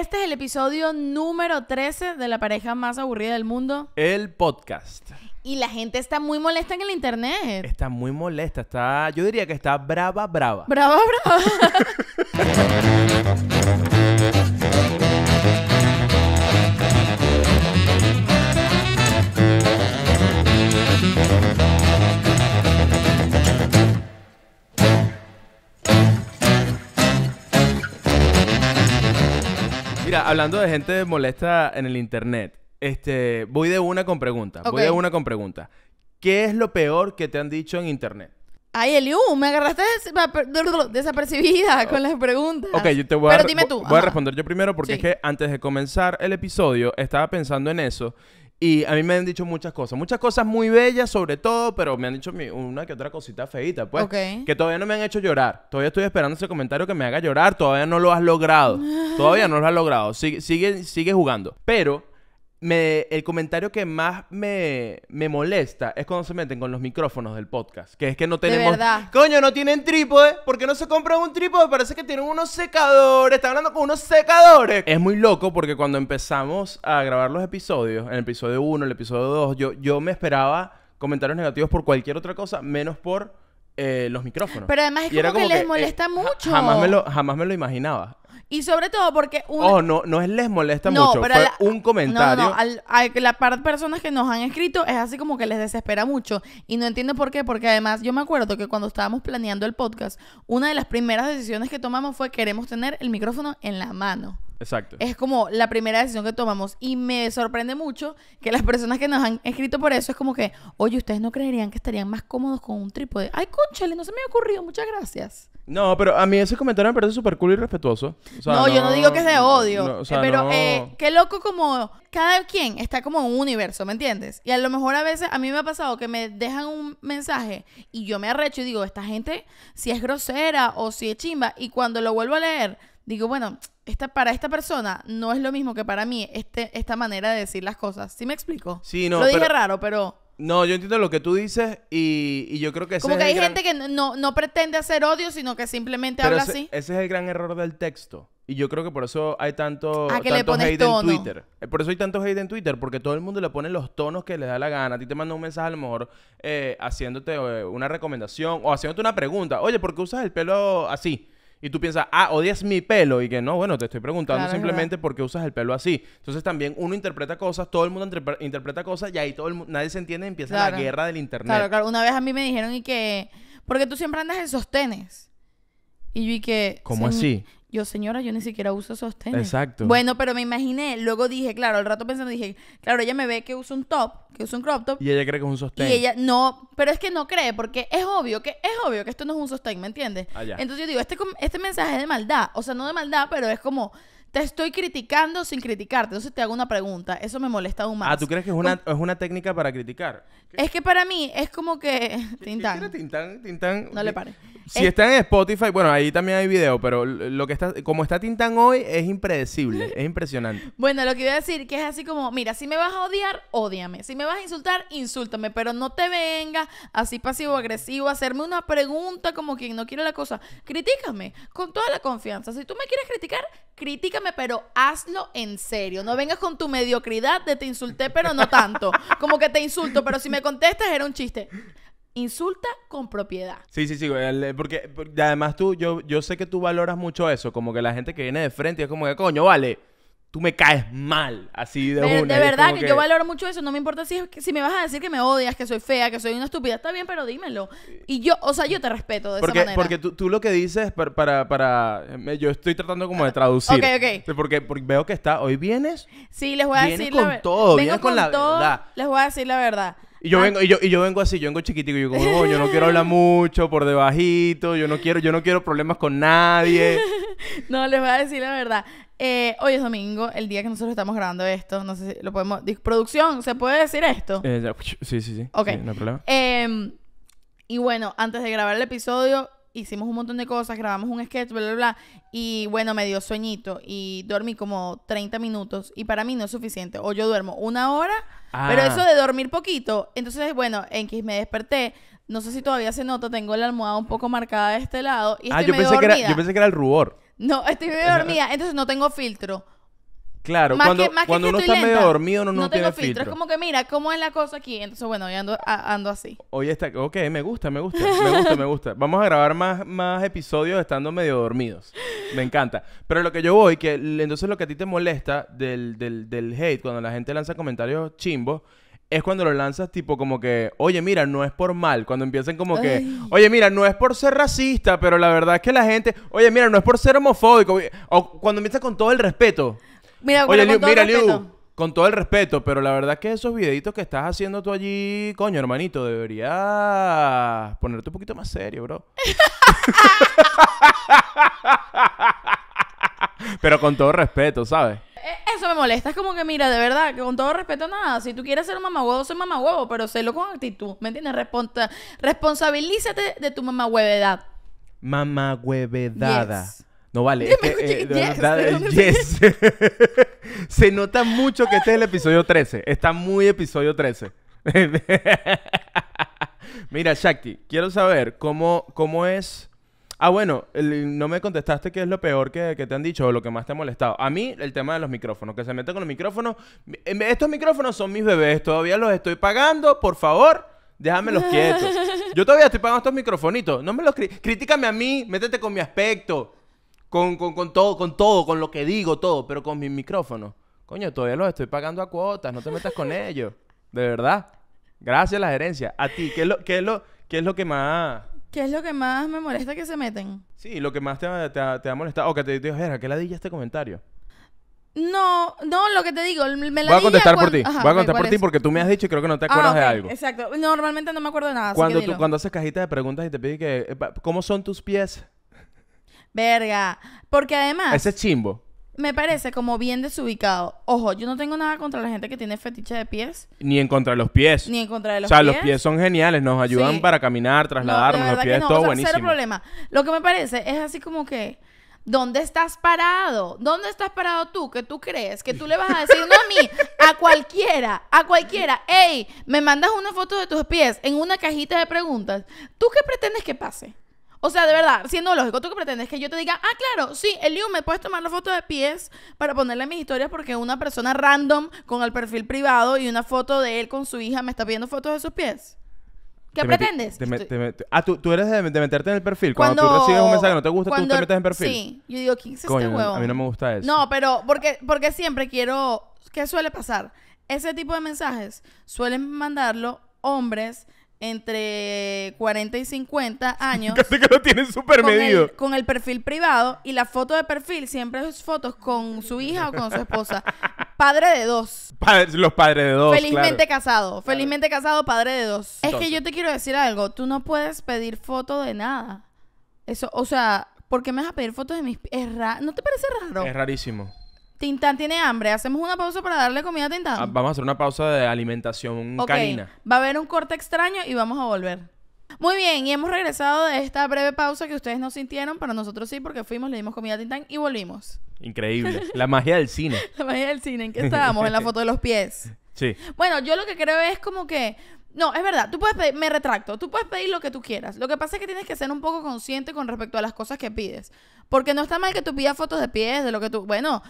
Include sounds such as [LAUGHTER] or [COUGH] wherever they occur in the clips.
Este es el episodio número 13 de la pareja más aburrida del mundo. El podcast. Y la gente está muy molesta en el internet. Está muy molesta, está, yo diría que está brava, brava. Brava, brava. [LAUGHS] hablando de gente molesta en el internet, este, voy de una con pregunta. Voy de una con pregunta. ¿Qué es lo peor que te han dicho en internet? Ay, Eliu, me agarraste [LAUGHS] desapercibida oh. con las preguntas. Ok, yo te voy a, Voy a responder yo primero porque es que antes de comenzar el episodio estaba pensando en eso y a mí me han dicho muchas cosas. Muchas cosas muy bellas, sobre todo, pero me han dicho una que otra cosita feita, pues. Que todavía no me han hecho llorar. Todavía estoy esperando ese comentario que me haga llorar. Todavía no lo has logrado. [LAUGHS] todavía no lo has logrado. sigue, sigue jugando. Pero el comentario que más me, molesta es cuando se meten con los micrófonos del podcast. Que es que no tenemos. verdad. Coño, no tienen trípode. ¿Por qué no se compran un trípode? Parece que tienen unos secadores. está hablando con unos secadores. Es muy loco porque cuando empezamos a grabar los episodios, en el episodio 1, el episodio 2, yo, yo me esperaba comentarios negativos por cualquier otra cosa, menos por eh, los micrófonos. Pero además es como, que, les eh, molesta mucho. Jamás me, lo, jamás me lo imaginaba. Y sobre todo porque... un Oh, no, no es les molesta mucho, pero fue un comentario. No, no, a la par de personas que nos han escrito es así como que les desespera mucho. Y no entiendo por qué, porque además yo me acuerdo que cuando estábamos planeando el podcast, una de las primeras decisiones que tomamos fue queremos tener el micrófono en la mano. Exacto. Es como la primera decisión que tomamos. Y me sorprende mucho que las personas que nos han escrito por eso es como que, oye, ustedes no creerían que estarían más cómodos con un trípode. Ay, conchale, no se me ha ocurrido. Muchas gracias. No, pero a mí ese comentario me parece súper cool y respetuoso. no, yo no digo que es de odio. pero eh, qué loco como cada quien está como un universo, ¿me entiendes? Y a lo mejor a veces a mí me ha pasado que me dejan un mensaje y yo me arrecho y digo, esta gente si es grosera o si es chimba. Y cuando lo vuelvo a leer, digo, bueno, esta, para esta persona no es lo mismo que para mí este, esta manera de decir las cosas. ¿Sí me explico? Sí, no. Lo dije raro, pero... No, yo entiendo lo que tú dices y, y yo creo que ese Como que hay gente que no, no pretende hacer odio, sino que simplemente habla así. Ese es el gran error del texto. Y yo creo que por eso hay tanto, hate en Twitter. Eh, por eso hay tanto hate en Twitter, porque todo el mundo le pone los tonos que le da la gana. A ti te manda un mensaje a lo mejor eh, haciéndote eh, una recomendación o haciéndote una pregunta. Oye, ¿por qué usas el pelo así? y tú piensas, ah, odias mi pelo. Y que no, bueno, te estoy preguntando simplemente por qué usas el pelo así. Entonces también uno interpreta cosas, todo el mundo interpreta cosas y ahí todo el nadie se entiende y empieza la guerra del internet. Claro, claro. Una vez a mí me dijeron y que, porque tú siempre andas en sostenes. Y yo y que... ¿Cómo así? Yo, señora, yo ni siquiera uso sostén. Exacto. Bueno, pero me imaginé, luego dije, claro, al rato pensando, dije, claro, ella me ve que uso un top, que uso un crop top. Y ella cree que es un sostén. Y ella, no, pero es que no cree, porque es obvio que, es obvio que esto no es un sostén, ¿me entiendes? Allá. Ah, Entonces yo digo, este, este mensaje es de maldad. O sea, no de maldad, pero es como, te estoy criticando sin criticarte. Entonces te hago una pregunta. Eso me molesta aún ah, más. Ah, ¿tú crees que es una, es una técnica para criticar? Es que para mí es como que. Tintán. Tintán, No le pare. Si está en Spotify, bueno, ahí también hay video, pero lo que está, como está Tintán hoy, es impredecible, es impresionante. [LAUGHS] Bueno, lo que iba a decir que es así como, mira, si me vas a odiar, ódiame. Si me vas a insultar, insúltame, pero no te vengas así pasivo-agresivo, hacerme una pregunta como quien no quiere la cosa. Critícame con toda la confianza. Si tú me quieres criticar, crítica pero hazlo en serio. No vengas con tu mediocridad de te insulté, pero no tanto. Como que te insulto, pero si me contestas era un chiste. Insulta con propiedad. Sí, sí, sí, eh, porque, además tú, yo, yo sé que tú valoras mucho eso, como que la gente que viene de frente es como que, coño, vale tú me caes mal, así de De verdad, que, yo valoro mucho eso. No me importa si, si me vas a decir que me odias, que soy fea, que soy una estúpida. Está bien, pero dímelo. Y yo, o sea, yo te respeto de esa manera. Porque tú, lo que dices para, para, Yo estoy tratando como de ah, traducir. ok, ok. Porque, porque veo que está... Hoy vienes... Sí, les voy a decir la verdad... vengo con, con la verdad. Les voy a decir la verdad. Y yo, ah. vengo, y, yo, vengo así, yo vengo chiquitico, yo como, no, yo no quiero hablar mucho, por debajito, yo no quiero, yo no quiero problemas con nadie. [LAUGHS] no, les voy a decir la verdad. Eh, hoy es domingo, el día que nosotros estamos grabando esto. No sé si lo podemos. Producción, ¿se puede decir esto? Eh, sí, sí, sí. Ok. no hay problema. Em, y bueno, antes de grabar el episodio, hicimos un montón de cosas, grabamos un sketch, bla, bla, bla. Y bueno, me dio sueñito y dormí como 30 minutos. Y para mí no es suficiente. O yo duermo una hora, ah. pero eso de dormir poquito. Entonces, bueno, en que me desperté. No sé si todavía se nota, tengo la almohada un poco marcada de este lado. Y ah, yo, pensé que era, yo pensé que era el rubor. No, estoy medio dormida, entonces no tengo filtro. Claro, cuando, cuando uno está medio dormido, no, no tengo filtro. Es como que mira, ¿cómo es la cosa aquí? Entonces, bueno, ando, ando así. Oye, está, ok, me gusta, me gusta, me gusta, me gusta. Vamos a grabar más, más episodios estando medio dormidos. Me encanta. Pero lo que yo voy, que entonces lo que a ti te molesta del, del, del hate, cuando la gente lanza comentarios chimbos, es cuando lo lanzas tipo como que, oye, mira, no es por mal. Cuando empiezan como que, oye, mira, no es por ser racista, pero la verdad es que la gente, oye, mira, no es por ser homofóbico. O cuando empiezas con todo el respeto. Mira, con todo mira, Liu, con todo el respeto, pero la verdad es que esos videitos que estás haciendo tú allí, coño, hermanito, deberías ponerte un poquito más serio, bro. [LAUGHS] [LAUGHS] pero con todo respeto, ¿sabes? E-, eso me molesta. Es como que, mira, de verdad, que con todo respeto, nada. Si tú quieres ser un mamagüevo, soy mamagüevo, pero sélo con actitud. ¿Me entiendes? responsabilízate de tu mamagüevedad. Mamagüevedada. No vale. Eh, yes. [LAUGHS] Se nota mucho que este es el episodio 13. Está muy episodio 13. [LAUGHS] Mira, Shakti, quiero saber cómo, cómo es Ah, bueno, no me contestaste qué es lo peor que, te han dicho o lo que más te ha molestado. A mí, el tema de los micrófonos, que se meten con los micrófonos. Estos micrófonos son mis bebés, todavía los estoy pagando, por favor, déjamelos quietos. [LAUGHS] Yo todavía estoy pagando estos microfonitos, no me los... Critícame a mí, métete con mi aspecto, con, todo, con todo, con lo que digo, todo, pero con mis micrófonos. Coño, todavía los estoy pagando a cuotas, no te metas con ellos, de verdad. Gracias a la gerencia. A ti, lo, qué es lo, qué es lo que más... ¿Qué es lo que más me molesta que se meten? Sí, lo que más te, te, te ha molestado. O que te digo, ¿qué ladilla este comentario? No, no, lo que te digo, me Voy a contestar por ti. Voy a contestar por ti porque tú me has dicho y creo que no te acuerdas ah, de algo. Exacto. Normalmente no me acuerdo de nada. Cuando tú, cuando haces cajita de preguntas y te piden que eh, ¿cómo son tus pies? Verga, porque además Ese chimbo me parece como bien desubicado. Ojo, yo no tengo nada contra la gente que tiene fetiche de pies. Ni en contra de los pies. Ni en contra de los pies. O sea, los pies son geniales, nos ayudan para caminar, trasladarnos, los pies, todo buenísimo. problema. Lo que me parece es así como que... ¿Dónde estás parado? ¿Dónde estás parado tú? Que tú crees que tú le vas a decir no a mí, a cualquiera, a cualquiera, hey, me mandas una foto de tus pies en una cajita de preguntas. ¿Tú qué pretendes que pase? O sea, de verdad, siendo lógico, tú qué pretendes que yo te diga, ah, claro, sí, Eliu, me puedes tomar la foto de pies para ponerle en mis historias porque una persona random con el perfil privado y una foto de él con su hija me está pidiendo fotos de sus pies. ¿Qué pretendes? ah, ¿tú, eres de, meterte en el perfil. Cuando, tú recibes un mensaje que no te gusta, tú te metes en perfil. Sí, yo digo, ¿quién es este huevo? A mí no me gusta eso. No, pero porque, porque siempre quiero. ¿Qué suele pasar? Ese tipo de mensajes suelen mandarlo hombres entre 40 y 50 años. Casi que lo tienen súper medido. con el perfil privado y la foto de perfil siempre sus fotos con su hija o con su esposa. [LAUGHS] padre de dos. los padres de dos. Felizmente casado. Felizmente casado, padre de dos. Es que yo te quiero decir algo. Tú no puedes pedir foto de nada. Eso, o sea, ¿por qué me vas a pedir fotos de mis. Es raro, ¿No te parece raro? Es rarísimo. Tintán tiene hambre. Hacemos una pausa para darle comida a Tintán. Ah, vamos a hacer una pausa de alimentación okay. Va a haber un corte extraño y vamos a volver. Muy bien, y hemos regresado de esta breve pausa que ustedes no sintieron, pero nosotros sí, porque fuimos, le dimos comida a Tintán y volvimos. Increíble. La magia del cine. [LAUGHS] la magia del cine. ¿En qué estábamos? en la foto de los pies. [LAUGHS] Sí. Bueno, yo lo que creo es como que. No, es verdad, tú puedes pedir, me retracto, tú puedes pedir lo que tú quieras. Lo que pasa es que tienes que ser un poco consciente con respecto a las cosas que pides. Porque no está mal que tú pidas fotos de pies, de lo que tú. Bueno,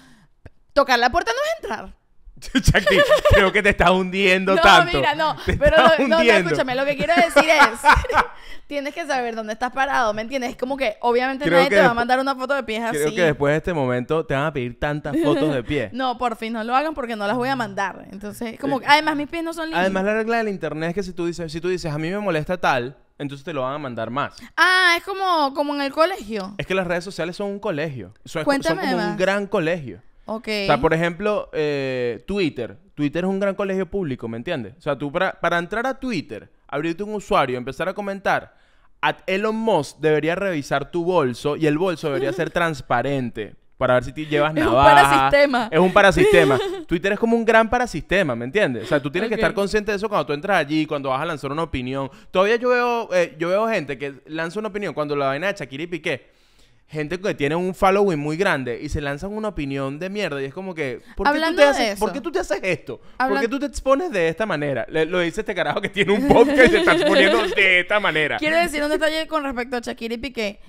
tocar la puerta no es entrar. [LAUGHS] creo que te estás hundiendo [LAUGHS] tanto. No, mira, no. pero no, no, escúchame, lo que quiero decir es: [LAUGHS] tienes que saber dónde estás parado, ¿me entiendes? Es como que obviamente nadie te va a mandar una foto de pies así. Creo que después de este momento te van a pedir tantas fotos de pies. no, por fin no lo hagan porque no las voy a mandar. Entonces, como eh, que, además mis pies no son lindos. Además, la regla del internet es que si tú dices, si tú dices, a mí me molesta tal, entonces te lo van a mandar más. Ah, es como, como en el colegio. Es que las redes sociales son un colegio. Son, Cuéntame, un gran colegio. Ok. O sea, por ejemplo, eh, Twitter. Twitter es un gran colegio público, ¿me entiendes? O sea, tú para, entrar a Twitter, abrirte un usuario, empezar a comentar, Elon Musk debería revisar tu bolso y el bolso debería [LAUGHS] ser transparente para ver si te llevas nada. [LAUGHS] Es un parasistema. Es un parasistema. [LAUGHS] Twitter es como un gran parasistema, ¿me entiendes? O sea, tú tienes que estar consciente de eso cuando tú entras allí, cuando vas a lanzar una opinión. Todavía yo veo, eh, yo veo gente que lanza una opinión cuando la vaina de Shakira y Piqué gente que tiene un following muy grande y se lanzan una opinión de mierda y es como que ¿por qué, tú te, haces, ¿por qué tú te haces esto? ¿Por qué tú te expones de esta manera? lo dice este carajo que tiene un podcast y se está exponiendo [LAUGHS] de esta manera. Quiero decir un detalle con respecto a Shakira y Piqué.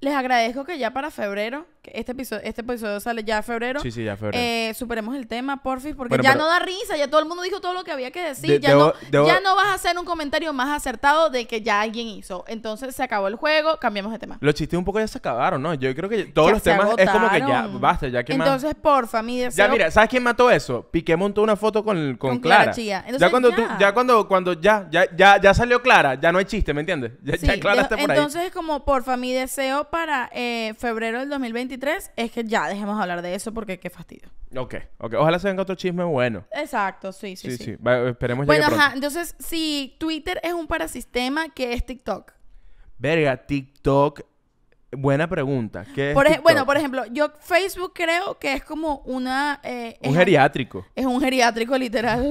Les agradezco que ya para febrero este episodio, este episodio sale ya en febrero. Sí, sí, ya febrero. Eh, superemos el tema, porfis, porque ya no da risa, ya todo el mundo dijo todo lo que había que decir. ya, no, vas a hacer un comentario más acertado de que ya alguien hizo. Entonces se acabó el juego, cambiamos de tema. Los chistes un poco ya se acabaron, ¿no? Yo creo que todos los temas es como que ya, basta, ya que Entonces, porfa, mi deseo... Ya, mira, ¿sabes quién mató eso? Piqué montó una foto con, con, Clara. ya cuando ya. tú, ya cuando, cuando ya, ya, ya, salió Clara, ya no hay chiste, ¿me entiendes? Ya, Clara por entonces, ahí. Entonces, como, porfa, mi deseo para eh, febrero del 2023 es que ya dejemos hablar de eso porque qué fastidio. Ok, ok. Ojalá se venga otro chisme bueno. Exacto, sí, sí, sí. esperemos Bueno, Entonces, si Twitter es un parasistema, ¿qué es TikTok? Verga, TikTok... Buena pregunta. bueno, por ejemplo, yo Facebook creo que es como una... Eh, un geriátrico. Es un geriátrico literal.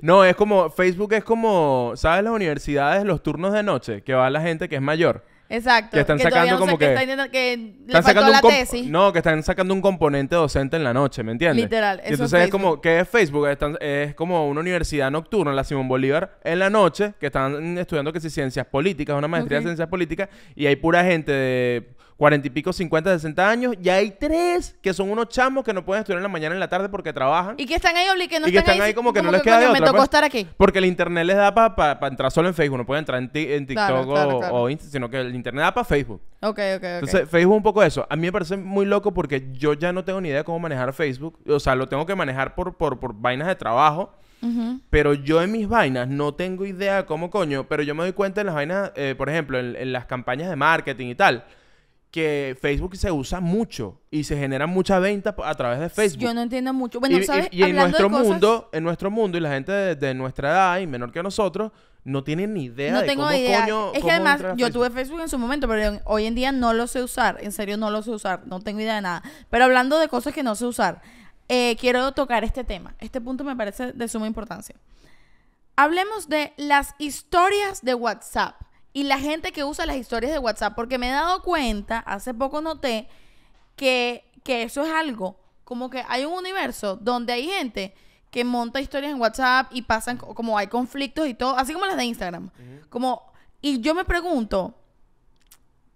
[LAUGHS] No, es como... Facebook es como... ¿Sabes las universidades, los turnos de noche? Que va la gente que es mayor. Exacto. Que están sacando como que, están sacando la tesis. No, que están sacando un componente docente en la noche, ¿me entiendes? Literal. entonces es, como que es Facebook, es como una universidad nocturna, la Simón Bolívar, en la noche, que están estudiando que si ciencias políticas, una maestría en de ciencias políticas, y hay pura gente de 40 y pico, 50, 60 años, ya hay tres que son unos chamos que no pueden estudiar en la mañana en la tarde porque trabajan. Y que están ahí obligados, no y que están, ahí, como que no les queda de otra. Me tocó pues, estar aquí. Porque el internet les da para entrar solo en Facebook, no pueden entrar en, en TikTok o, Instagram, sino que el internet da para Facebook. Ok, ok, ok. Entonces, Facebook un poco eso. A mí me parece muy loco porque yo ya no tengo ni idea cómo manejar Facebook. O sea, lo tengo que manejar por, vainas de trabajo. Pero yo en mis vainas no tengo idea cómo coño, pero yo me doy cuenta en las vainas, eh, por ejemplo, en las campañas de marketing y tal que Facebook se usa mucho y se genera mucha ventas a través de Facebook. Yo no entiendo mucho. Bueno, y, en nuestro mundo, en nuestro mundo y la gente de, nuestra edad y menor que nosotros no tienen ni idea de cómo idea. Coño, es que además yo tuve Facebook en su momento, pero hoy en día no lo sé usar. En serio no lo sé usar. No tengo idea de nada. Pero hablando de cosas que no sé usar, eh, quiero tocar este tema. Este punto me parece de suma importancia. Hablemos de las historias de WhatsApp y la gente que usa las historias de WhatsApp, porque me he dado cuenta, hace poco noté, que, eso es algo, como que hay un universo donde hay gente que monta historias en WhatsApp y pasan como hay conflictos y todo, así como las de Instagram. Como y yo me pregunto,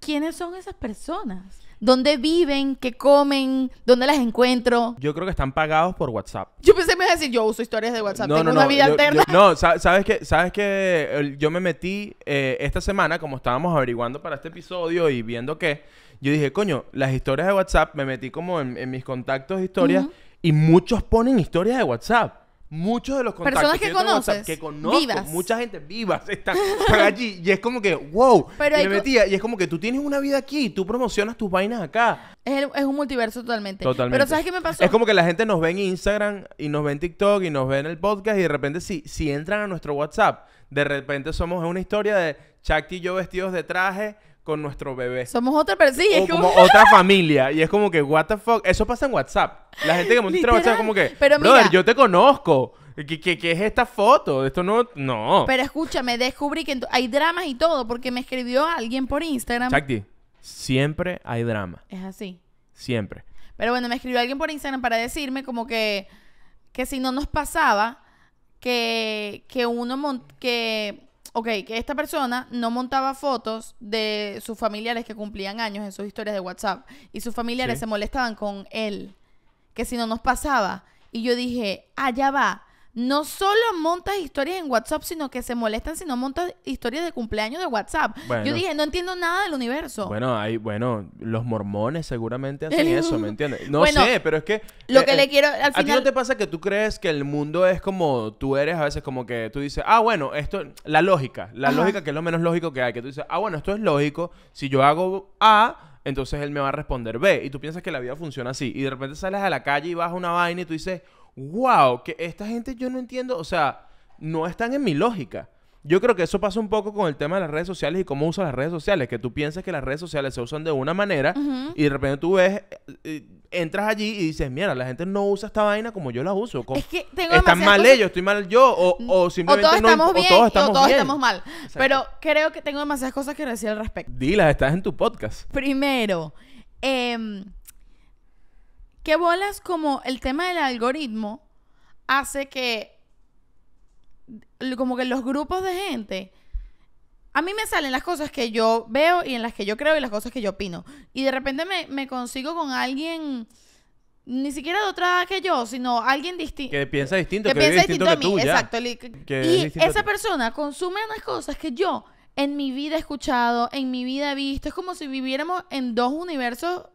¿quiénes son esas personas? dónde viven, qué comen, dónde las encuentro. Yo creo que están pagados por WhatsApp. Yo pensé me iba a decir, yo uso historias de WhatsApp, no, una vida alterna. no, sabes que, sabes que yo me metí eh, esta semana, como estábamos averiguando para este episodio y viendo que yo dije, coño, las historias de WhatsApp, me metí como en, mis contactos de historias y muchos ponen historias de WhatsApp muchos de los contactos personas que, conoces que conozco mucha gente viva [LAUGHS] están por allí y es como que wow y me metía y es como que tú tienes una vida aquí tú promocionas tus vainas acá es, un multiverso totalmente pero sabes qué me pasó es como que la gente nos ve en Instagram y nos ve en TikTok y nos ve en el podcast y de repente si si entran a nuestro WhatsApp de repente somos una historia de Chakti y yo vestidos de traje con nuestro bebé. Somos otra pero sí, es como... [LAUGHS] otra familia y es como que what the fuck, eso pasa en WhatsApp. La gente que monta en WhatsApp como que, no yo te conozco. ¿Qué, es esta foto? Esto no... No. Pero escúchame, descubrí que hay dramas y todo porque me escribió alguien por Instagram. Chakti, siempre hay drama. Es así. Siempre. Pero bueno, me escribió alguien por Instagram para decirme como que, que si no nos pasaba que, que uno... que ok, que esta persona no montaba fotos de sus familiares que cumplían años en sus historias de WhatsApp y sus familiares se molestaban con él, que si no nos pasaba. Y yo dije, allá ah, va, no solo montas historias en WhatsApp, sino que se molestan sino montas historias de cumpleaños de WhatsApp. Yo dije, no entiendo nada del universo. Bueno, hay, bueno, los mormones seguramente hacen eso, ¿me entiendes? No sé, pero es que. Lo que eh, le quiero. Al ¿A ti no te pasa que tú crees que el mundo es como tú eres a veces, como que tú dices, ah, bueno, esto. La lógica. La lógica que es lo menos lógico que hay. Que tú dices, ah, bueno, esto es lógico. Si yo hago A entonces él me va a responder B. Y tú piensas que la vida funciona así. Y de repente sales a la calle y vas a una vaina y tú dices, wow, que esta gente yo no entiendo, o sea, no están en mi lógica. Yo creo que eso pasa un poco con el tema de las redes sociales y cómo usas las redes sociales, que tú piensas que las redes sociales se usan de una manera y de repente tú ves, eh, eh, entras allí y dices, mira, la gente no usa esta vaina como yo la uso. es que tengo están mal ellos, estoy mal yo, o, mm, simplemente o todos estamos bien, todos estamos, mal. Pero creo que tengo demasiadas cosas que decir al respecto. Dilas, estás en tu podcast. Primero, eh ¿Qué bolas como el tema del algoritmo hace que como que los grupos de gente a mí me salen las cosas que yo veo y en las que yo creo y las cosas que yo opino. Y de repente me, consigo con alguien ni siquiera de otra edad que yo, sino alguien distinto. Que piensa distinto, que, piensa distinto, a mí. exacto. y esa persona consume unas cosas que yo en mi vida he escuchado, en mi vida he visto. Es como si viviéramos en dos universos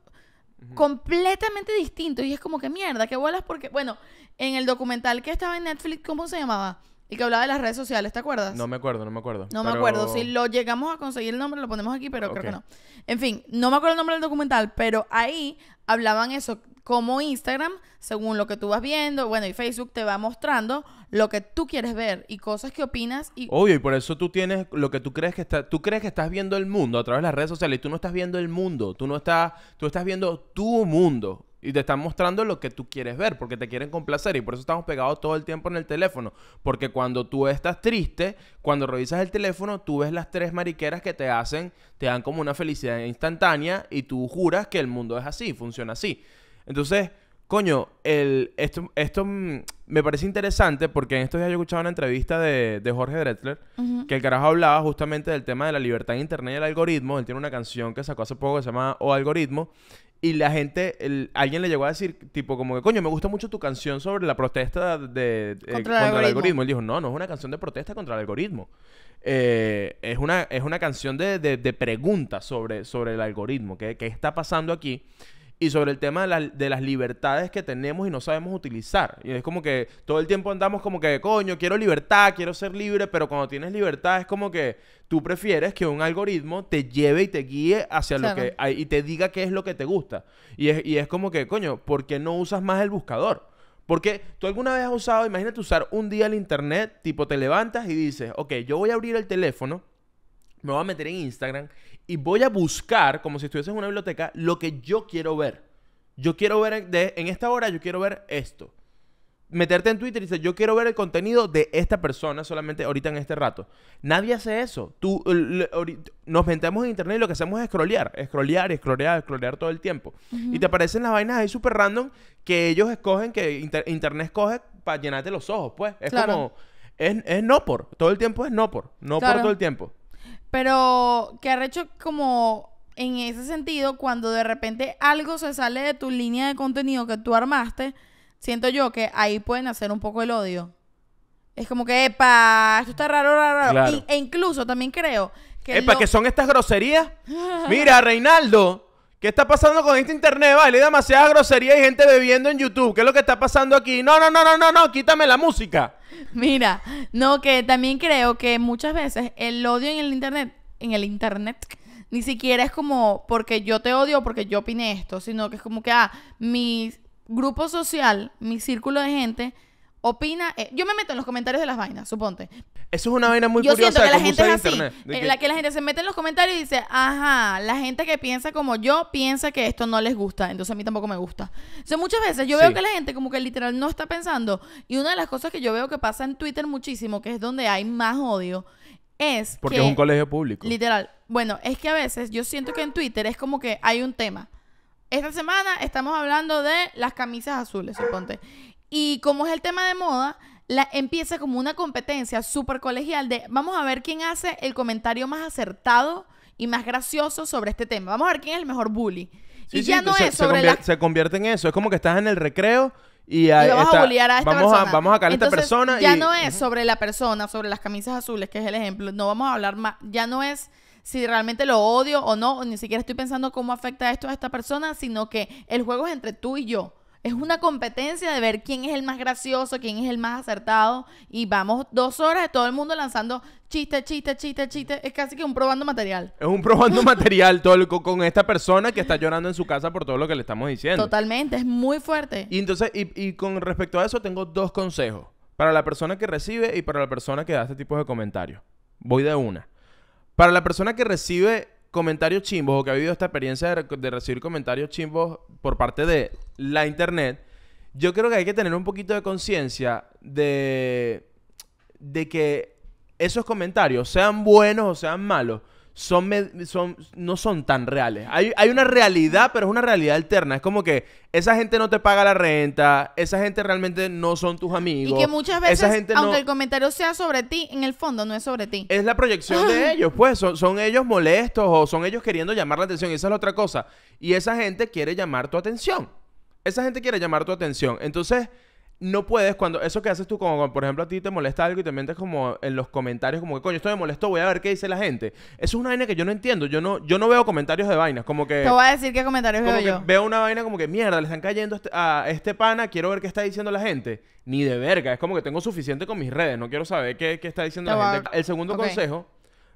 Completamente distinto. Y es como que mierda, que vuelas porque. Bueno, en el documental que estaba en Netflix, ¿cómo se llamaba? Y que hablaba de las redes sociales, ¿te acuerdas? No me acuerdo, no me acuerdo. No me acuerdo. Si lo llegamos a conseguir el nombre, lo ponemos aquí, pero creo que no. En fin, no me acuerdo el nombre del documental, pero ahí hablaban eso, como Instagram, según lo que tú vas viendo, bueno, y Facebook te va mostrando lo que tú quieres ver y cosas que opinas y Obvio, y por eso tú tienes lo que tú crees que está tú crees que estás viendo el mundo a través de las redes sociales y tú no estás viendo el mundo, tú no estás tú estás viendo tu mundo y te están mostrando lo que tú quieres ver porque te quieren complacer y por eso estamos pegados todo el tiempo en el teléfono, porque cuando tú estás triste, cuando revisas el teléfono, tú ves las tres mariqueras que te hacen, te dan como una felicidad instantánea y tú juras que el mundo es así, funciona así. Entonces, coño, el, esto, esto mm, me parece interesante porque en estos días yo escuchaba una entrevista de, de Jorge Drexler que el carajo hablaba justamente del tema de la libertad en internet y el algoritmo. Él tiene una canción que sacó hace poco que se llama O Algoritmo. Y la gente, alguien le llegó a decir, tipo, como que, coño, me gusta mucho tu canción sobre la protesta de, eh, contra, el, algoritmo. Él dijo, no, no es una canción de protesta contra el algoritmo. Eh, es, una, es una canción de, de, preguntas sobre, sobre el algoritmo. ¿Qué, ¿Qué está pasando aquí? y sobre el tema de, las libertades que tenemos y no sabemos utilizar. Y es como que todo el tiempo andamos como que, coño, quiero libertad, quiero ser libre, pero cuando tienes libertad es como que tú prefieres que un algoritmo te lleve y te guíe hacia lo que hay y te diga qué es lo que te gusta. Y es, y es como que, coño, ¿por qué no usas más el buscador? Porque tú alguna vez has usado, imagínate usar un día el internet, tipo te levantas y dices, ok, yo voy a abrir el teléfono, me voy a meter en Instagram y voy a buscar, como si estuviese en una biblioteca, lo que yo quiero ver. Yo quiero ver, en esta hora yo quiero ver esto. Meterte en Twitter y decir, yo quiero ver el contenido de esta persona solamente ahorita en este rato. Nadie hace eso. Tú, nos metemos en internet y lo que hacemos es scrollear, scrollear, scrollear, scrollear todo el tiempo. Y te aparecen las vainas ahí súper random que ellos escogen, que internet escoge para llenarte los ojos, pues. Es como... Es, es, no por. Todo el tiempo es no por. No por todo el tiempo. Pero que ha hecho como en ese sentido, cuando de repente algo se sale de tu línea de contenido que tú armaste, siento yo que ahí pueden hacer un poco el odio. Es como que, epa, esto está raro, raro, raro. E, incluso también creo que... Epa, ¿qué son estas groserías? Mira, Reinaldo, ¿qué está pasando con este internet? Vale, demasiadas groserías y gente bebiendo en YouTube. ¿Qué es lo que está pasando aquí? No, no, no, no, no, no, quítame la música. [LAUGHS] Mira, no, que también creo que muchas veces el odio en el internet, en el internet, ni siquiera es como porque yo te odio o porque yo opiné esto, sino que es como que, ah, mi grupo social, mi círculo de gente opina. Eh, yo me meto en los comentarios de las vainas, suponte. Eso es una vaina muy curiosa que la gente en eh, la que la gente se mete en los comentarios y dice, ajá, la gente que piensa como yo piensa que esto no les gusta, entonces a mí tampoco me gusta. O muchas veces yo veo que la gente como que literal no está pensando. Y una de las cosas que yo veo que pasa en Twitter muchísimo, que es donde hay más odio, es. Porque es un colegio público. Literal. Bueno, es que a veces yo siento que en Twitter es como que hay un tema. Esta semana estamos hablando de las camisas azules, suponte. Y como es el tema de moda, la, empieza como una competencia súper colegial de vamos a ver quién hace el comentario más acertado y más gracioso sobre este tema. Vamos a ver quién es el mejor bully. y ya no es sobre se convierte, se convierte en eso. Es como que estás en el recreo y, ahí vamos a a esta vamos persona. vamos a a esta persona. Ya no es sobre la persona, sobre las camisas azules, que es el ejemplo. No vamos a hablar más. Ya no es si realmente lo odio o no, ni siquiera estoy pensando cómo afecta esto a esta persona, sino que el juego es entre tú y yo. Es una competencia de ver quién es el más gracioso, quién es el más acertado. Y vamos dos horas de todo el mundo lanzando chiste, chiste, chiste, chiste. Es casi que un probando material. Es un probando [LAUGHS] material todo con esta persona que está llorando en su casa por todo lo que le estamos diciendo. Totalmente, es muy fuerte. Y entonces, y con respecto a eso, tengo dos consejos. Para la persona que recibe y para la persona que da este tipo de comentarios. Voy de una. Para la persona que recibe comentarios chimbos o que ha vivido esta experiencia de, recibir comentarios chimbos por parte de la internet, yo creo que hay que tener un poquito de conciencia de, de que esos comentarios, sean buenos o sean malos, son, son, no son tan reales. Hay, una realidad, pero es una realidad alterna. Es como que esa gente no te paga la renta, esa gente realmente no son tus amigos. Y que muchas veces, gente aunque el comentario sea sobre ti, en el fondo no es sobre ti. Es la proyección de [LAUGHS] ellos, pues. Son, ellos molestos o son ellos queriendo llamar la atención. esa es la otra cosa. Y esa gente quiere llamar tu atención. Esa gente quiere llamar tu atención. Entonces no puedes cuando eso que haces tú como, por ejemplo a ti te molesta algo y te metes como en los comentarios como que coño esto me molestó voy a ver qué dice la gente eso es una vaina que yo no entiendo yo no yo no veo comentarios de vainas como que te voy a decir qué comentarios veo yo veo una vaina como que mierda le están cayendo este, a este pana quiero ver qué está diciendo la gente ni de verga es como que tengo suficiente con mis redes no quiero saber qué, está diciendo la gente el segundo consejo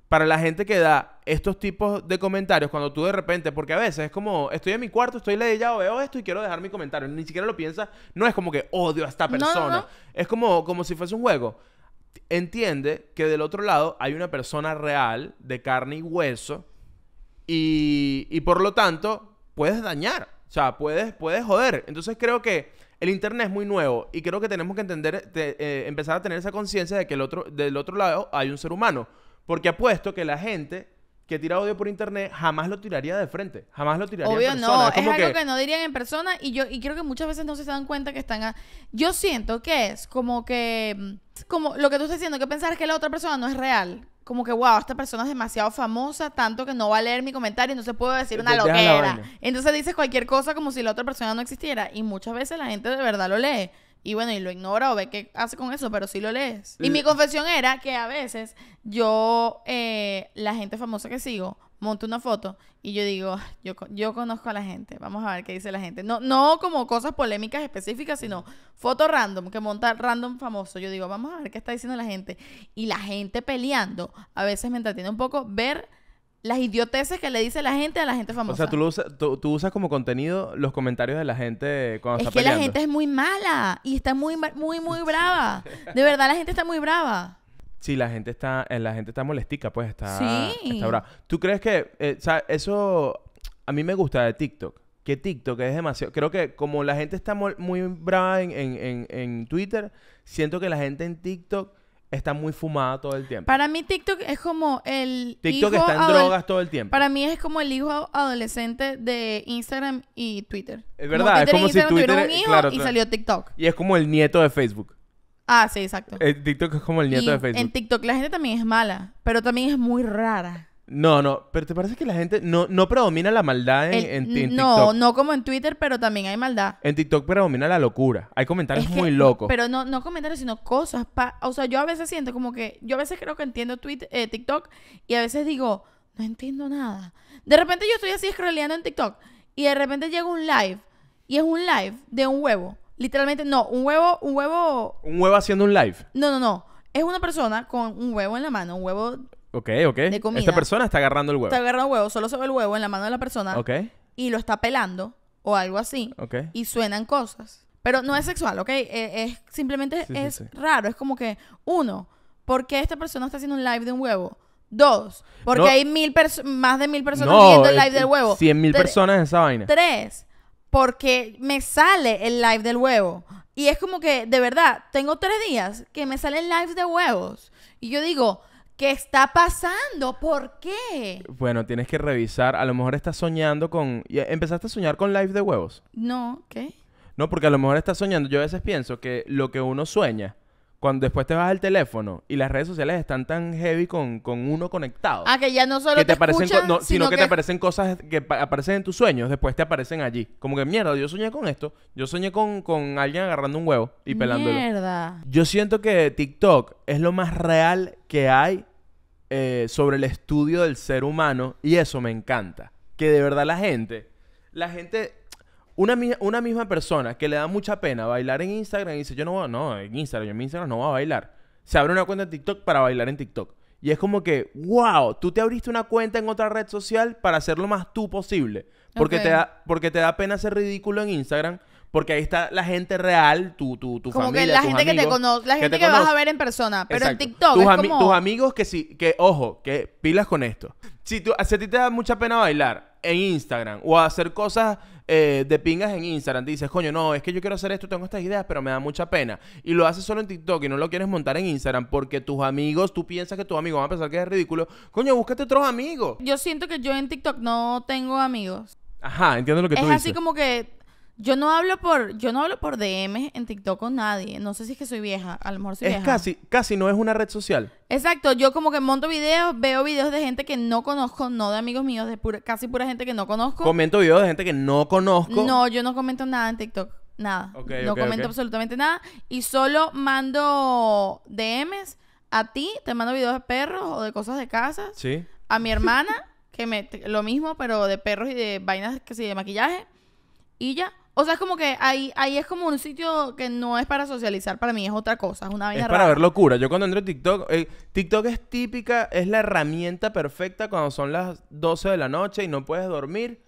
para la gente que da estos tipos de comentarios, cuando tú de repente, porque a veces es como, estoy en mi cuarto, estoy leyendo, veo esto y quiero dejar mi comentario, ni siquiera lo piensas, no es como que odio a esta persona, es como, como si fuese un juego. Entiende que del otro lado hay una persona real, de carne y hueso, y, y por lo tanto puedes dañar, o sea, puedes, puedes joder. Entonces creo que el internet es muy nuevo y creo que tenemos que entender, eh, empezar a tener esa conciencia de que el otro, del otro lado hay un ser humano porque apuesto que la gente que tira odio por internet jamás lo tiraría de frente, jamás lo tiraría en persona. no, es, algo que... no dirían en persona y yo y creo que muchas veces no se dan cuenta que están a... yo siento que es como que mm, como lo que tú estás diciendo, que pensar que la otra persona no es real. Como que, wow, esta persona es demasiado famosa, tanto que no va a leer mi comentario y no se puede decir eh, una loquera. Entonces dices cualquier cosa como si la otra persona no existiera. Y muchas veces la gente de verdad lo lee. Y bueno, y lo ignora o ve qué hace con eso, pero sí lo lees. Y mi confesión era que a veces yo, eh, la gente famosa que sigo, monto una foto y yo digo, ah, yo, yo conozco a la gente, vamos a ver qué dice la gente. No, no como cosas polémicas específicas, sino foto random, que monta random famoso. Yo digo, vamos a ver qué está diciendo la gente. Y la gente peleando, a veces me entretiene un poco ver las idioteces que le dice la gente a la gente famosa. O sea, tú, tú, usas como contenido los comentarios de la gente cuando está peleando. Es que la gente es muy mala y está muy, muy, muy [LAUGHS] brava. De verdad, la gente está muy brava. Sí, la gente está, eh, la gente está molestica, pues está, sí. está brava. ¿Tú crees que, eh, o sea, eso a mí me gusta de TikTok? Que TikTok es demasiado. Creo que como la gente está muy brava en Twitter, siento que la gente en TikTok está muy fumada todo el tiempo. Para mí TikTok es como el TikTok está en drogas todo el tiempo. Para mí es como el hijo adolescente de Instagram y Twitter. Es verdad, es como si un eh, hijo y salió TikTok. Y es como el nieto de Facebook. Ah, sí, exacto. Eh, TikTok es como el nieto de Facebook. En TikTok la gente también es mala, pero también es muy rara. No, no, pero ¿te parece que la gente no, no predomina la maldad en, TikTok? No, no como en Twitter, pero también hay maldad. En TikTok predomina la locura. Hay comentarios muy locos. Pero no, no comentarios, sino cosas. o sea, yo a veces siento como que. Yo a veces creo que entiendo Twitter, eh, TikTok y a veces digo, no entiendo nada. De repente yo estoy así scrolleando en TikTok y de repente llega un live y es un live de un huevo. Literalmente, no, un huevo, un huevo. ¿Un huevo haciendo un live? No, no, no es una persona con un huevo en la mano, un huevo Ok, ok. Esta persona está agarrando el huevo. Está agarrando el huevo, solo se ve el huevo en la mano de la persona. Ok. Y lo está pelando o algo así. Ok. Y suenan cosas. Pero no es sexual, ¿ok? Eh, es, simplemente es raro. Es como que, uno, ¿por qué esta persona está haciendo un live de un huevo? Dos, porque hay mil más de mil personas viendo el eh, live del huevo. Cien mil personas en esa vaina. Tres, porque me sale el live del huevo. Y es como que, de verdad, tengo tres días que me salen lives de huevos. Y yo digo, ¿Qué está pasando? ¿Por qué? Bueno, tienes que revisar. A lo mejor estás soñando con. ¿Empezaste a soñar con Life de huevos? No, ¿qué? No, porque a lo mejor estás soñando. Yo a veces pienso que lo que uno sueña cuando después te vas al teléfono y las redes sociales están tan heavy con, uno conectado. Ah, que ya no solo te, sino, que, te aparecen cosas que aparecen en tus sueños, después te aparecen allí. Como que mierda, yo soñé con esto, yo soñé con, con alguien agarrando un huevo y pelándolo. Mierda. Yo siento que TikTok es lo más real que hay eh, sobre el estudio del ser humano y eso me encanta. Que de verdad la gente, la gente una, una misma persona que le da mucha pena bailar en Instagram y dice, yo no voy, no, en Instagram, yo en mi Instagram no voy a bailar. Se abre una cuenta en TikTok para bailar en TikTok. Y es como que, wow, tú te abriste una cuenta en otra red social para hacer lo más tú posible. Porque, te, da, porque te da pena ser ridículo en Instagram porque ahí está la gente real, tu, tu, tu como que la gente que te conoce, la gente que, vas a ver en persona, pero en TikTok tus, es tus amigos que sí, que ojo, que pilas con esto. Si, tú, a ti te da mucha pena bailar en Instagram o hacer cosas eh, de pingas en Instagram, dices, coño, no, es que yo quiero hacer esto, tengo estas ideas, pero me da mucha pena. Y lo haces solo en TikTok y no lo quieres montar en Instagram porque tus amigos, tú piensas que tus amigos van a pensar que es ridículo. Coño, búscate otros amigos. Yo siento que yo en TikTok no tengo amigos. Ajá, entiendo lo que tú dices. Es así como que yo no hablo por, yo no hablo por DM en TikTok con nadie. No sé si es que soy vieja, a lo mejor soy vieja. Es casi, casi no es una red social. Exacto, yo como que monto videos, veo videos de gente que no conozco, no de amigos míos, de casi pura gente que no conozco. Comento videos de gente que no conozco. No, yo no comento nada en TikTok. Nada. no comento absolutamente nada. Y solo mando DMs a ti, te mando videos de perros o de cosas de casa. Sí. A mi hermana, que me lo mismo, pero de perros y de vainas que sí, de maquillaje. Y ya. O sea, es como que ahí, ahí es como un sitio que no es para socializar, para mí es otra cosa, es una vaina Es para ver locura. Yo cuando entro en TikTok, eh, TikTok es típica, es la herramienta perfecta cuando son las 12 de la noche y no puedes dormir.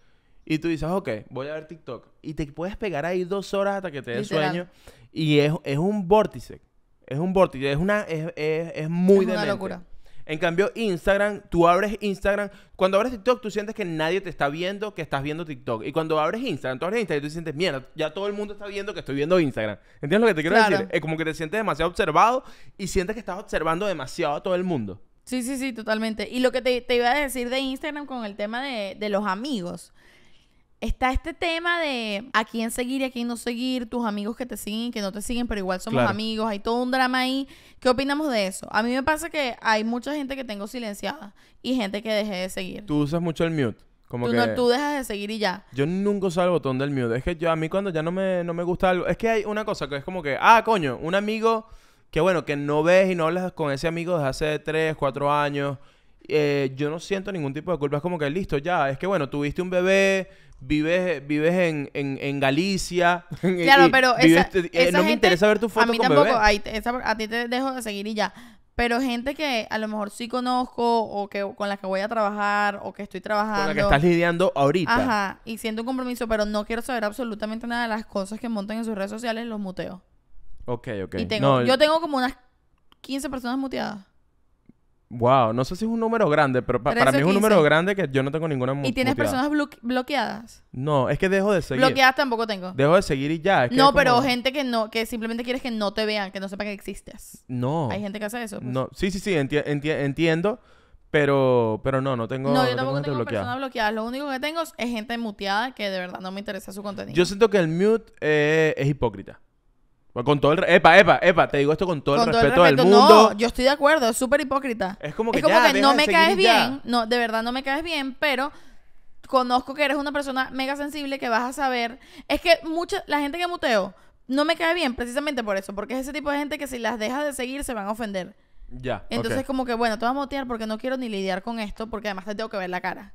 Y tú dices, ok, voy a ver TikTok. Y te puedes pegar ahí dos horas hasta que te dé sueño. Y es, es, un vórtice. Es un vórtice. Es una... Es, es, muy de... Es una locura. En cambio, Instagram, tú abres Instagram. Cuando abres TikTok, tú sientes que nadie te está viendo que estás viendo TikTok. Y cuando abres Instagram, tú abres Instagram y tú sientes, mierda, ya todo el mundo está viendo que estoy viendo Instagram. ¿Entiendes lo que te quiero decir? Es como que te sientes demasiado observado y sientes que estás observando demasiado a todo el mundo. Sí, sí, sí, totalmente. Y lo que te, iba a decir de Instagram con el tema de, de los amigos está este tema de a quién seguir y a quién no seguir, tus amigos que te siguen y que no te siguen, pero igual somos amigos, hay todo un drama ahí. ¿Qué opinamos de eso? A mí me pasa que hay mucha gente que tengo silenciada y gente que dejé de seguir. Tú usas mucho el mute. Como tú, no, tú dejas de seguir y ya. Yo nunca uso el botón del mute. Es que yo, a mí cuando ya no me, no me gusta algo... Es que hay una cosa que es como que... Ah, coño, un amigo que bueno, que no ves y no hablas con ese amigo desde hace 3, 4 años eh, yo no siento ningún tipo de culpa. Es como que listo, ya. Es que bueno, tuviste un bebé, vives, vives en, en, Galicia. [LAUGHS] Claro, pero eh, esa, no me interesa ver tu foto. A mí tampoco, a ti te dejo de seguir y ya. Pero gente que a lo mejor sí conozco o que con la que voy a trabajar o que estoy trabajando. Con la que estás lidiando ahorita. Ajá, y siento un compromiso, pero no quiero saber absolutamente nada de las cosas que montan en sus redes sociales, los muteo. Ok, ok. yo tengo como unas 15 personas muteadas. Wow, no sé si es un número grande, pero para mí es un número grande que yo no tengo ninguna ¿Y tienes personas bloqueadas? No, es que dejo de seguir. Bloqueadas tampoco tengo. Dejo de seguir y ya. no, pero gente que no, que simplemente quieres que no te vean, que no sepa que existes. No. Hay gente que hace eso. Pues. No, sí, sí, sí, entiendo, pero, pero no, no tengo. No, yo tampoco tengo, personas bloqueadas. Lo único que tengo es gente muteada que de verdad no me interesa su contenido. Yo siento que el mute eh, es hipócrita con todo el... respeto. Epa, epa, epa, te digo esto con todo el respeto, del mundo. No, yo estoy de acuerdo, es súper hipócrita. Es como que, es como que no me caes bien, no, de verdad no me caes bien, pero conozco que eres una persona mega sensible que vas a saber. Es que mucha, la gente que muteo no me cae bien precisamente por eso, porque es ese tipo de gente que si las dejas de seguir se van a ofender. Ya. Entonces, como que bueno, te voy a motear porque no quiero ni lidiar con esto, porque además te tengo que ver la cara.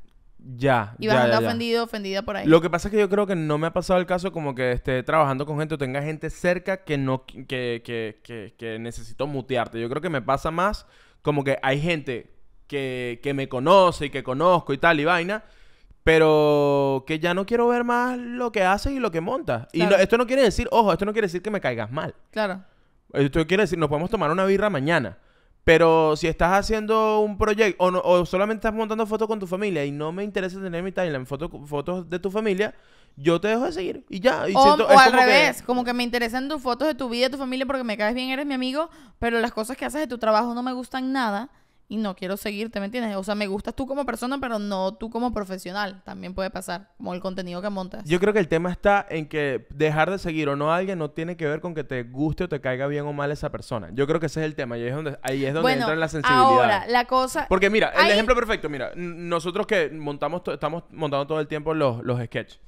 Ya. Y vas a estar ofendido, ofendida por ahí. Lo que pasa es que yo creo que no me ha pasado el caso como que esté trabajando con gente o tenga gente cerca que no, que, que, que, necesito mutearte. Yo creo que me pasa más como que hay gente que, que me conoce y que conozco y tal y vaina pero que ya no quiero ver más lo que haces y lo que monta. Y esto no quiere decir, ojo, esto no quiere decir que me caigas mal. Claro. Esto quiere decir, nos podemos tomar una birra mañana. Pero si estás haciendo un proyecto o, no, o, solamente estás montando fotos con tu familia y no me interesa tener mi timeline foto, fotos de tu familia, yo te dejo de seguir y ya. Y o, al revés, como que me interesan tus fotos de tu vida, de tu familia, porque me caes bien, eres mi amigo, pero las cosas que haces de tu trabajo no me gustan nada y no quiero seguirte, ¿me entiendes? O sea, me gustas tú como persona, pero no tú como profesional. También puede pasar, como el contenido que montas. Yo creo que el tema está en que dejar de seguir o no a alguien no tiene que ver con que te guste o te caiga bien o mal esa persona. Yo creo que ese es el tema. Y ahí es donde, ahí es donde entra la sensibilidad. Ahora, la cosa. Porque mira, el ejemplo perfecto, mira, nosotros que montamos, estamos montando todo el tiempo los, los sketches.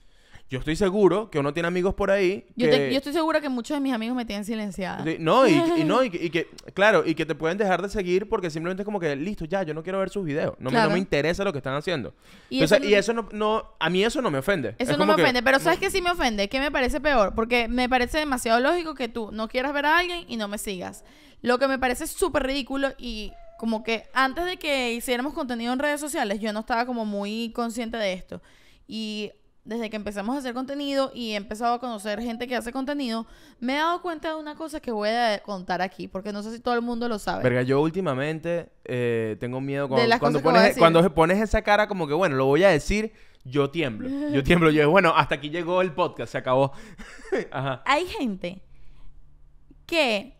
Yo estoy seguro que uno tiene amigos por ahí. Yo, estoy segura que muchos de mis amigos me tienen silenciada. no, y, [LAUGHS] no y, que, claro, y que te pueden dejar de seguir porque simplemente es como que, listo, ya, yo no quiero ver sus videos. No, me, interesa lo que están haciendo. Y eso, no, a mí eso no me ofende. Eso no me ofende, pero ¿sabes qué sí me ofende? ¿Qué me parece peor? Porque me parece demasiado lógico que tú no quieras ver a alguien y no me sigas. Lo que me parece súper ridículo y como que antes de que hiciéramos contenido en redes sociales, yo no estaba como muy consciente de esto. Y desde que empezamos a hacer contenido y he empezado a conocer gente que hace contenido, me he dado cuenta de una cosa que voy a contar aquí, porque no sé si todo el mundo lo sabe. Verga, yo últimamente eh, tengo miedo cuando, cuando, pones, cuando pones esa cara como que, bueno, lo voy a decir, yo tiemblo. Yo [LAUGHS] tiemblo, yo bueno, hasta aquí llegó el podcast, se acabó. [LAUGHS] Ajá. Hay gente que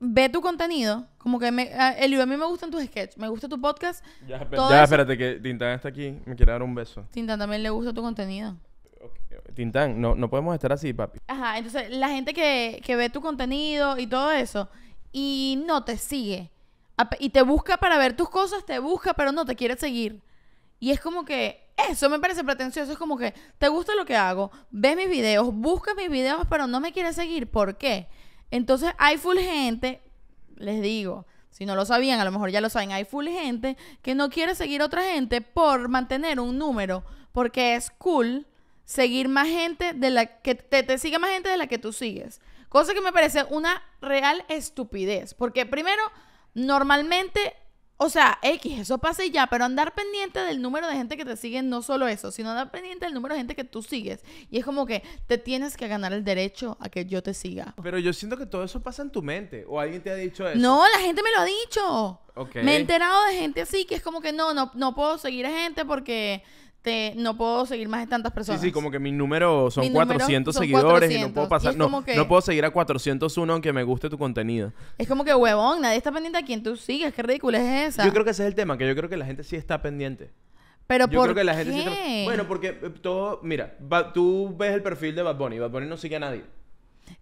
ve tu contenido como que me, a, ah, a mí me gustan tus sketches, me gusta tu podcast. Ya, espérate, que Tintán está aquí, me quiere dar un beso. Tintán también le gusta tu contenido. Okay. Tintán, no, no podemos estar así, papi. Ajá, entonces la gente que, ve tu contenido y todo eso y no te sigue y te busca para ver tus cosas, te busca, pero no te quiere seguir. Y es como que eso me parece pretencioso. Es como que te gusta lo que hago, ves mis videos, busca mis videos, pero no me quieres seguir. ¿Por qué? Entonces hay full gente les digo, si no lo sabían, a lo mejor ya lo saben, hay full gente que no quiere seguir a otra gente por mantener un número, porque es cool seguir más gente de la que te, te sigue más gente de la que tú sigues. Cosa que me parece una real estupidez, porque primero, normalmente o sea, X, eso pasa y ya, pero andar pendiente del número de gente que te sigue, no solo eso, sino andar pendiente del número de gente que tú sigues. Y es como que te tienes que ganar el derecho a que yo te siga. Pero yo siento que todo eso pasa en tu mente, o alguien te ha dicho eso. No, la gente me lo ha dicho. Me he enterado de gente así que es como que no, no, no puedo seguir a gente porque este, no puedo seguir más de tantas personas. Sí, sí, como que mi números son 400 seguidores y no puedo pasar. No, puedo seguir a 401 aunque me guste tu contenido. Es como que, huevón, nadie está pendiente a quién tú sigues. Qué ridícula es esa. Yo creo que ese es el tema, que yo creo que la gente sí está pendiente. Pero yo ¿por la Bueno, porque eh, todo. Mira, tú ves el perfil de Bad Bunny. Bad Bunny no sigue a nadie.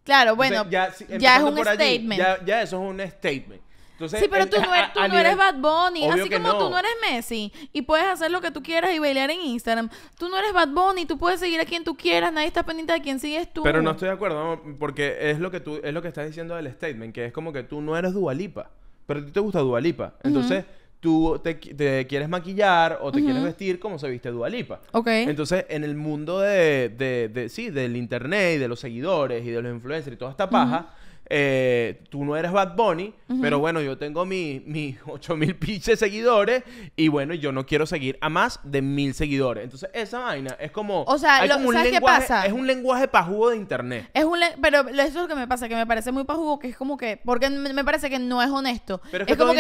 Claro, bueno. ya, es un statement. ya eso es un statement sí, pero tú, no e- eres, Bad Bunny. así como tú no eres Messi y puedes hacer lo que tú quieras y bailar en Instagram. Tú no eres Bad Bunny, tú puedes seguir a quien tú quieras, nadie está pendiente de quién sigues tú. Pero no estoy de acuerdo, porque es lo que tú es lo que estás diciendo del statement, que es como que tú no eres Dualipa, pero a ti te gusta Dualipa. Entonces, tú te, quieres maquillar o te quieres vestir como se viste Dualipa. Ok. Entonces, en el mundo de, sí, del internet y de los seguidores y de los influencers y toda esta paja, eh, tú no eres Bad Bunny, pero bueno, yo tengo mis mi 8000 [LAUGHS] pinches seguidores y bueno, yo no quiero seguir a más de mil seguidores. Entonces, esa vaina es como. O sea, ¿sabes qué pasa? Es un lenguaje pajudo de internet. Es un pero eso es lo que me pasa, que me parece muy pajudo que es como que. Porque me parece que no es honesto. Pero es, que, todo,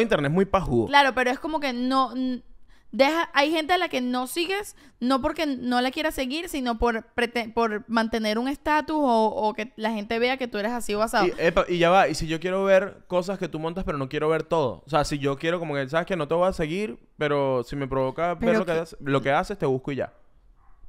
internet es muy pajudo Claro, pero es como que no. Deja, hay gente a la que no sigues, no porque no la quieras seguir, sino por, por mantener un estatus o, que la gente vea que tú eres así basado. Y, y ya va, y si yo quiero ver cosas que tú montas, pero no quiero ver todo. O sea, si yo quiero, como que sabes que no te voy a seguir, pero si me provoca pero ver Lo, que haces, te busco y ya.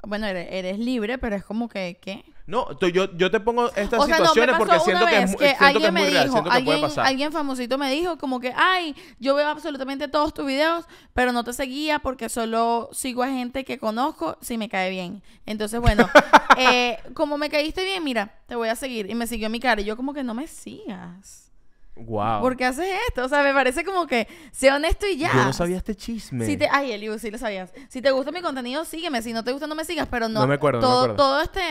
Bueno, eres, eres libre, pero es como que, ¿qué? No, yo, yo te pongo estas situaciones porque siento que, es, alguien me dijo, alguien, Alguien famosito me dijo como que, ay, yo veo absolutamente todos tus videos, pero no te seguía porque solo sigo a gente que conozco si me cae bien. Entonces, bueno, [LAUGHS] eh, como me caíste bien, mira, te voy a seguir. Y me siguió mi cara. Y yo como que no me sigas. Wow. ¿Por qué haces esto? O sea, me parece como que sea honesto y ya. Yo no sabía este chisme. Si ay, Eliu, sí lo sabías. Si te gusta mi contenido, sígueme. Si no te gusta, no me sigas. Pero no. No me acuerdo. Todo, no todo este.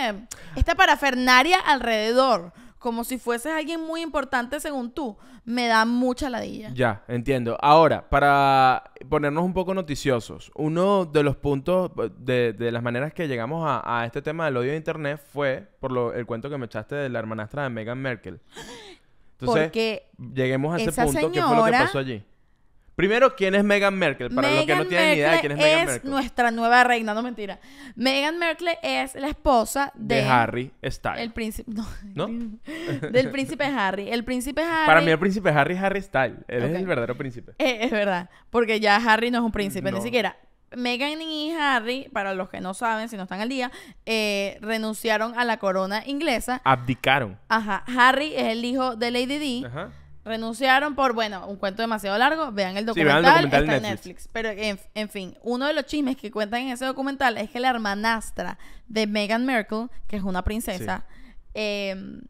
Esta parafernaria alrededor como si fueses alguien muy importante según tú, me da mucha ladilla. Ya, entiendo. Ahora, para ponernos un poco noticiosos, uno de los puntos, de, las maneras que llegamos a, este tema del odio de Internet fue por lo, el cuento que me echaste de la hermanastra de Meghan Merkel. [GASPS] [GASPS] Entonces, lleguemos a ese punto. ¿Qué fue lo que pasó allí? Primero, ¿quién es Meghan Merkel? Para los que no tienen idea de quién es, Meghan Merkel. Es nuestra nueva reina, no mentira. Meghan Merkel es la esposa de, Harry Styles. El príncipe. No. [LAUGHS] del príncipe Harry. El príncipe Harry. Para mí, el príncipe Harry es Harry Styles. Él es el verdadero príncipe. Eh, es verdad. Porque ya Harry no es un príncipe, ni siquiera. Megan y Harry, para los que no saben, si no están al día, eh, renunciaron a la corona inglesa. Abdicaron. Ajá. Harry es el hijo de Lady D. Ajá. Renunciaron por, bueno, un cuento demasiado largo. Vean el documental, sí, está en Netflix. Pero, en, fin, uno de los chismes que cuentan en ese documental es que la hermanastra de Meghan Merkel, que es una princesa, em,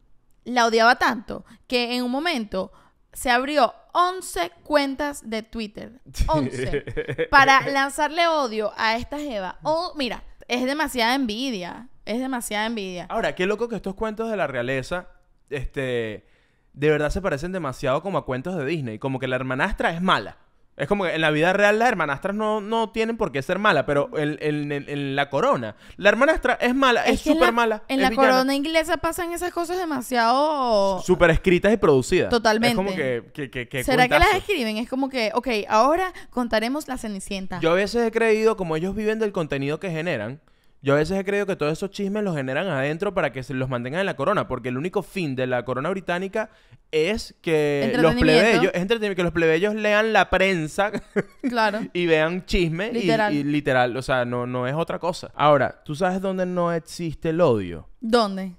la odiaba tanto que en un momento se abrió 11 cuentas de Twitter. 11. para lanzarle odio a esta Jeva. Mm. Oh, mira, es demasiada envidia. Es demasiada envidia. Ahora, qué loco que estos cuentos de la realeza, este, de verdad se parecen demasiado como a cuentos de Disney. Como que la hermanastra es mala. Es como que en la vida real las hermanastras no, tienen por qué ser malas, pero en, la corona. La hermanastra es mala, es súper mala. En la corona inglesa pasan esas cosas demasiado. Súper escritas y producidas. Totalmente. Es como que. ¿Será que las escriben? Es como que, ok, ahora contaremos la cenicienta. Yo a veces he creído, como ellos viven del contenido que generan, yo a veces he creído que todos esos chismes los generan adentro para que se los mantengan en la corona, porque el único fin de la corona británica es que los plebeyos, es entretenimiento, que los plebeyos lean la prensa [LAUGHS] claro. y vean chisme Y, literal, o sea, no, no es otra cosa. Ahora, ¿tú sabes dónde no existe el odio? ¿Dónde?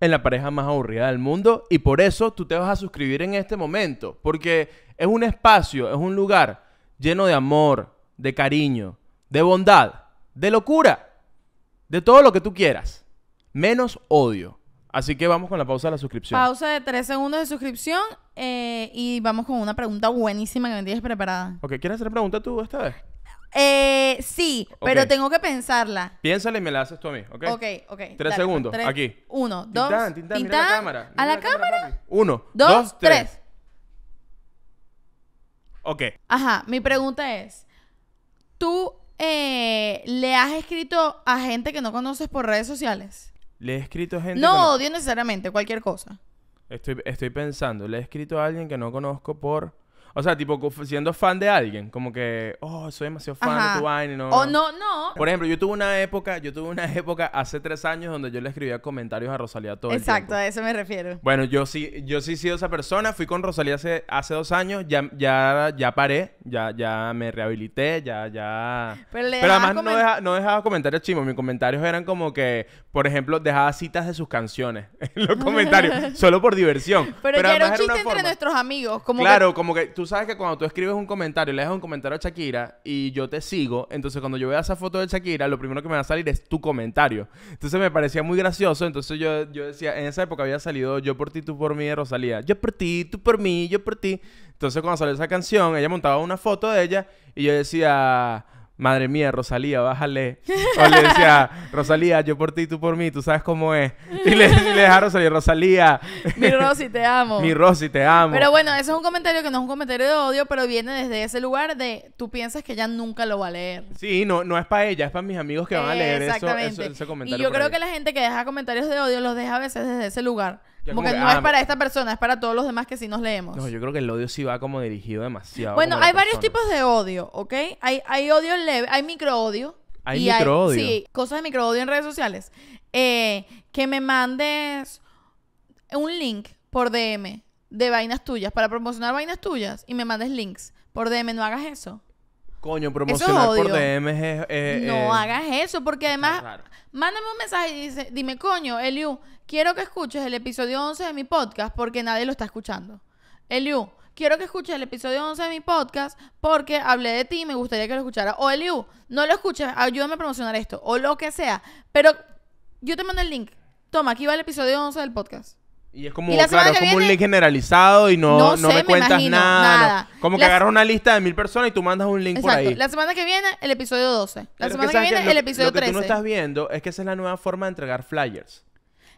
En la pareja más aburrida del mundo y por eso tú te vas a suscribir en este momento, porque es un espacio, es un lugar lleno de amor, de cariño, de bondad, de locura de todo lo que tú quieras. Menos odio. Así que vamos con la pausa de la suscripción. Pausa de tres segundos de suscripción eh, y vamos con una pregunta buenísima que me tienes preparada. Ok, ¿quieres hacer pregunta tú esta vez? Eh, sí, pero tengo que pensarla. Piénsala y me la haces tú a mí, ¿ok? Ok, ok. Tres segundos, aquí. Uno, dos. Tintán, la cámara. ¿A la, cámara? uno, dos, tres. Ok. Ajá, mi pregunta es: ¿tú eh, le has escrito a gente que no conoces por redes sociales? Le he escrito a gente. No No, necesariamente, cualquier cosa. Estoy, estoy pensando, le he escrito a alguien que no conozco por o sea, tipo siendo fan de alguien, como que, oh, soy demasiado fan de tu vaina, no. O no, no. Por ejemplo, yo tuve una época, yo tuve una [LAUGHS] época hace tres años donde yo le escribía comentarios a Rosalía todo Exacto, el tiempo. a eso me refiero. Bueno, yo sí, yo sí he sido esa persona, fui con Rosalía hace, hace dos años, ya, ya, ya paré, ya, ya me rehabilité, ya, ya. Pero, le Pero además no, dejaba, comentarios chimos, mis comentarios eran como que, por ejemplo, dejaba citas de sus canciones [LAUGHS] en los comentarios, [LAUGHS] solo por diversión. Pero, Pero era un chiste entre nuestros amigos, como Claro, como que tú sabes que cuando tú escribes un comentario, le dejas un comentario a Shakira y yo te sigo, entonces cuando yo vea esa foto de Shakira, lo primero que me va a salir es tu comentario. Entonces me parecía muy gracioso, entonces yo, yo decía, en esa época había salido Yo por ti, tú por mí de Rosalía. Yo por ti, tú por mí, yo por ti. Entonces cuando salió esa canción, ella montaba una foto de ella y yo decía madre mía, Rosalía, bájale. O le decía, [LAUGHS] Rosalía, yo por ti, tú por mí, tú sabes cómo es. Y le, le a Rosalía, Rosalía. Mi Rosy, te amo. Mi Rosy, te amo. Pero bueno, eso es un comentario que no es un comentario de odio, pero viene desde ese lugar de tú piensas que ella nunca lo va a leer. Sí, no, no es para ella, es para mis amigos que van a leer eso, ese comentario. Y yo creo que la gente que deja comentarios de odio los deja a veces desde ese lugar porque no es ah, para esta persona, es para todos los demás que sí nos leemos. No, yo creo que el odio sí va como dirigido demasiado. Bueno, hay varios tipos de odio, ¿ok? Hay, hay odio leve, hay microodio. Hay microodio. Sí, cosas de microodio en redes sociales. Eh, que me mandes un link por DM de vainas tuyas para promocionar vainas tuyas y me mandes links por DM. No hagas eso. Coño, promocionar por DM es, No hagas eso, porque además... Mándame un mensaje y dice, dime, coño, Eliu, quiero que escuches el episodio 11 de mi podcast porque nadie lo está escuchando. Eliu, quiero que escuches el episodio 11 de mi podcast porque hablé de ti y me gustaría que lo escuchara. O Eliu, no lo escuches, ayúdame a promocionar esto. O lo que sea. Pero yo te mando el link. Toma, aquí va el episodio 11 del podcast. Y es como, como un link generalizado y no, no, me cuentas nada. Como que agarras una lista de mil personas y tú mandas un link por ahí. La semana que viene, el episodio 12. La semana que, viene, el episodio 13. Lo que tú no estás viendo es que esa es la nueva forma de entregar flyers.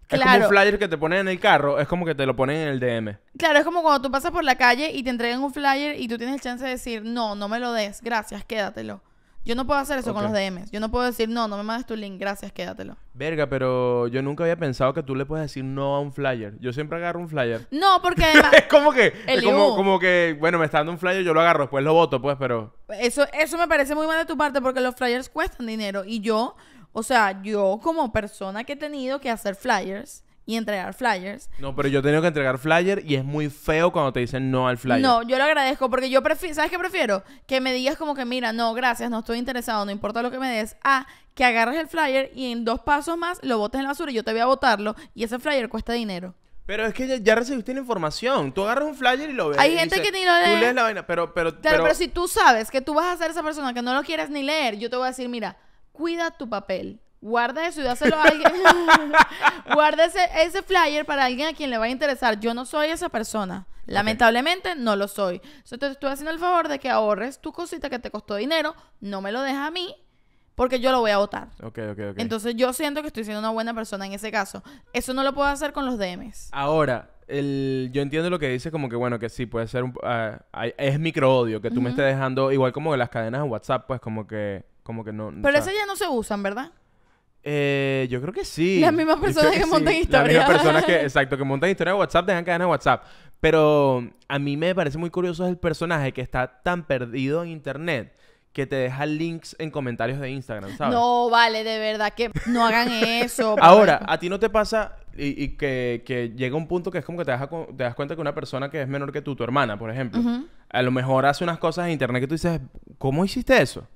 Es como un flyer que te ponen en el carro, es como que te lo ponen en el DM. Claro, es como cuando tú pasas por la calle y te entregan un flyer y tú tienes el chance de decir, no, no me lo des, gracias, quédatelo. Yo no puedo hacer eso con los DMs. Yo no puedo decir, no, no me mandes tu link, gracias, quédatelo. Verga, pero yo nunca había pensado que tú le puedes decir no a un flyer. Yo siempre agarro un flyer. No, porque [LAUGHS] además... es como que... Es como, como, que, bueno, me está dando un flyer, yo lo agarro, después lo voto, pues, pero... Eso, eso me parece muy mal de tu parte porque los flyers cuestan dinero y yo... O sea, yo como persona que he tenido que hacer flyers, entregar flyers. No, pero yo tengo que entregar flyer y es muy feo cuando te dicen no al flyer. No, yo lo agradezco porque yo prefiero, ¿sabes qué prefiero? Que me digas como que, mira, no, gracias, no estoy interesado, no importa lo que me des, a que agarras el flyer y en dos pasos más lo botes en la basura y yo te voy a botarlo y ese flyer cuesta dinero. Pero es que ya, recibiste la información. Tú agarras un flyer y lo ves. Hay gente que ni lo lee. Tú lees la vaina, pero pero, pero... pero si tú sabes que tú vas a ser esa persona que no lo quieres ni leer, yo te voy a decir, mira, cuida tu papel y dáselo a alguien. [LAUGHS] [LAUGHS] ese flyer para alguien a quien le va a interesar. Yo no soy esa persona. Lamentablemente no lo soy. Entonces estoy haciendo el favor de que ahorres tu cosita que te costó dinero, no me lo dejas a mí, porque yo lo voy a votar. ok, ok Entonces yo siento que estoy siendo una buena persona en ese caso. Eso no lo puedo hacer con los DMs. Ahora, yo entiendo lo que dices, como que bueno, que sí, puede ser un, ah, es micro odio, que tú me estés dejando, igual como las cadenas de WhatsApp, pues como que, como que no. Pero esas ya no se usan, ¿verdad? Eh, yo creo que sí. Las mismas personas que, montan historias. personas que, [LAUGHS] exacto, que montan historias de WhatsApp, dejan cadenas en WhatsApp. Pero a mí me parece muy curioso el personaje que está tan perdido en internet que te deja links en comentarios de Instagram, No, vale, de verdad que no hagan eso. [LAUGHS] Ahora, a ti no te pasa y, que, llega un punto que es como que te, das cuenta que una persona que es menor que tú, tu hermana, por ejemplo, a lo mejor hace unas cosas en internet que tú dices, ¿cómo hiciste eso?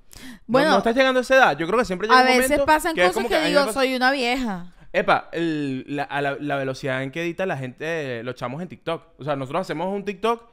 Bueno, no, estás llegando a esa edad. Yo creo que siempre A veces pasan cosas que, digo, soy una vieja. Epa, el, la, a la, velocidad en que edita la gente, los chamos en TikTok. O sea, nosotros hacemos un TikTok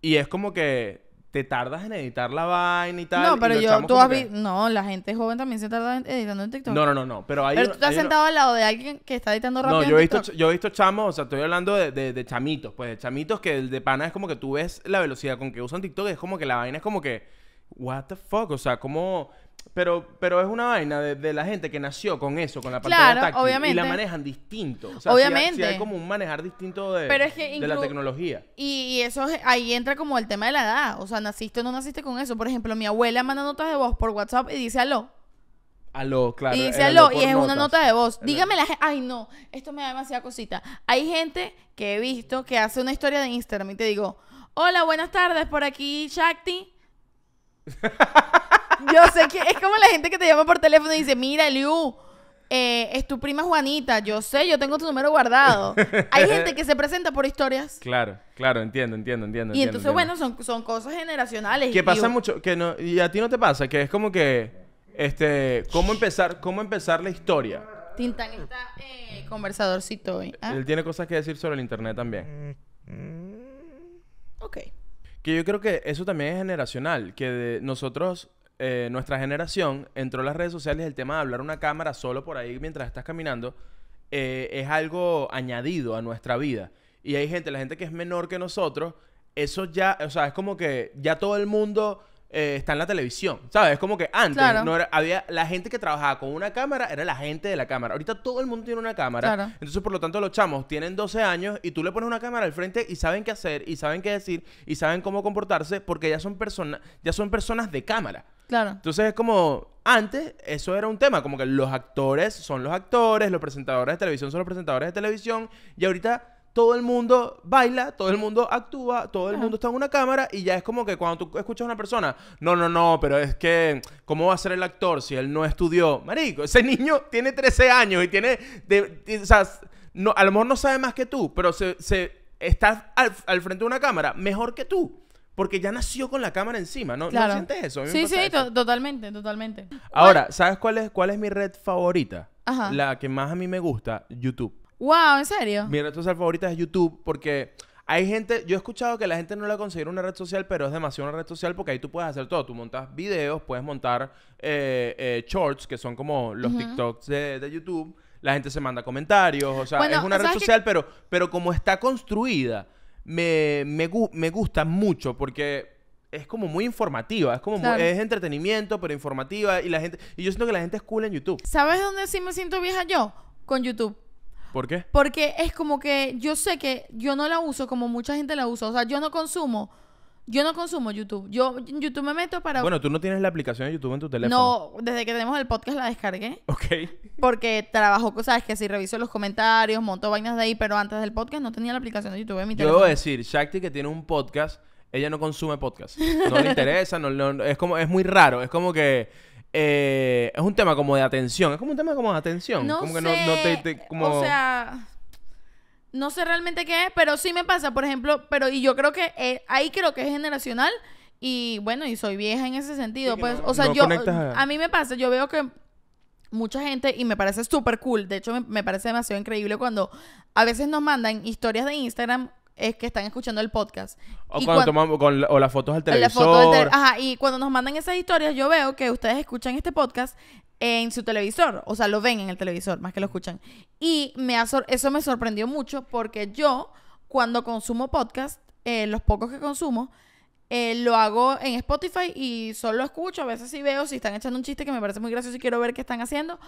y es como que te tardas en editar la vaina y tal. No, pero yo, tú has visto. No, la gente joven también se tarda editando en TikTok. No, no, no, no. Pero, hay pero tú estás sentado al lado de alguien que está editando rápido. No, yo, he, visto, yo he visto chamos, o sea, estoy hablando de, de, de chamitos, pues de chamitos que el de pana es como que tú ves la velocidad con que usan TikTok, es como que la vaina es como que what the fuck, o sea, como Pero, pero es una vaina de, la gente que nació con eso, con la pantalla táctil. Y la manejan distinto. O sea, obviamente. Si hay, como un manejar distinto de, de la tecnología. Y, eso ahí entra como el tema de la edad. O sea, naciste o no naciste con eso. Por ejemplo, mi abuela manda notas de voz por WhatsApp y dice aló. Aló, claro. Y dice aló, y es una nota de voz. Dígame la gente Ay, no, esto me da demasiada cosita. Hay gente que he visto que hace una historia de Instagram y te digo, hola, buenas tardes, por aquí, Shakti. [LAUGHS] Yo sé que es como la gente que te llama por teléfono y dice, mira, Liu, eh, es tu prima Juanita, yo sé, yo tengo tu número guardado. Hay gente que se presenta por historias. Claro, claro, entiendo, entiendo, entiendo. Y entonces, bueno, son, son cosas generacionales. Que pasa mucho, que no, y a ti no te pasa, que es como que, este, ¿cómo empezar, cómo empezar la historia? Tintan está eh, conversadorcito hoy. ¿ah? Él tiene cosas que decir sobre el internet también. Ok. Que yo creo que eso también es generacional, que de nosotros, eh, nuestra generación, entró en las redes sociales el tema de hablar una cámara solo por ahí mientras estás caminando, eh, es algo añadido a nuestra vida. Y hay gente, la gente que es menor que nosotros, eso ya, o sea, es como que ya todo el mundo eh, está en la televisión, ¿sabes? Es como que antes no había la gente que trabajaba con una cámara era la gente de la cámara. Ahorita todo el mundo tiene una cámara. Entonces, por lo tanto, los chamos tienen 12 años y tú le pones una cámara al frente y saben qué hacer y saben qué decir y saben cómo comportarse porque ya son personas ya son personas de cámara. Claro. Entonces es como antes eso era un tema, como que los actores son los actores, los presentadores de televisión son los presentadores de televisión y ahorita todo el mundo baila, todo el mundo actúa, todo el mundo está en una cámara y ya es como que cuando tú escuchas a una persona, no, no, no, pero es que, ¿cómo va a ser el actor si él no estudió? Marico, ese niño tiene 13 años y tiene, o sea, no, a lo mejor no sabe más que tú, pero se, se está al, frente de una cámara mejor que tú. Porque ya nació con la cámara encima, ¿no? ¿No sientes eso? Sí, sí, totalmente, totalmente. Ahora, ¿sabes cuál es, cuál es mi red favorita? La que más a mí me gusta, YouTube. Wow, ¿en serio? Mi red social favorita es YouTube porque hay gente, yo he escuchado que la gente no la considera una red social, pero es demasiado una red social porque ahí tú puedes hacer todo. Tú montas videos, puedes montar eh, eh, shorts, que son como los TikToks de, YouTube. La gente se manda comentarios, o sea, es una red social, pero, pero como está construida, me, me, gusta mucho porque es como muy informativa, es como es entretenimiento, pero informativa y la gente y yo siento que la gente es cool en YouTube. ¿Sabes dónde sí me siento vieja yo? Con YouTube. ¿Por qué? Porque es como que yo sé que yo no la uso como mucha gente la usa. O sea, yo no consumo. Yo no consumo YouTube. Yo en YouTube me meto para. Bueno, tú no tienes la aplicación de YouTube en tu teléfono. No, desde que tenemos el podcast la descargué. Ok. Porque trabajo, sabes que si reviso los comentarios, monto vainas de ahí, pero antes del podcast no tenía la aplicación de YouTube en mi teléfono. Yo debo decir, Shakti que tiene un podcast, ella no consume podcast. No le interesa, es como, es muy raro. Es como que eh, es un tema como de atención. Es como un tema como de atención. No no, te, O sea, no sé realmente qué es, pero sí me pasa, por ejemplo, pero y yo creo que eh, ahí creo que es generacional y bueno, y soy vieja en ese sentido, pues, o sea, yo a... mí me pasa, yo veo que mucha gente y me parece súper cool, de hecho me, me parece demasiado increíble cuando a veces nos mandan historias de Instagram es que están escuchando el podcast. O cuando, las fotos al televisor. Ajá, y cuando nos mandan esas historias, yo veo que ustedes escuchan este podcast en su televisor, o sea, lo ven en el televisor, más que lo escuchan. Y me eso me sorprendió mucho porque yo, cuando consumo podcast, eh, los pocos que consumo, eh, lo hago en Spotify y solo escucho, a veces sí veo si están echando un chiste que me parece muy gracioso y quiero ver qué están haciendo,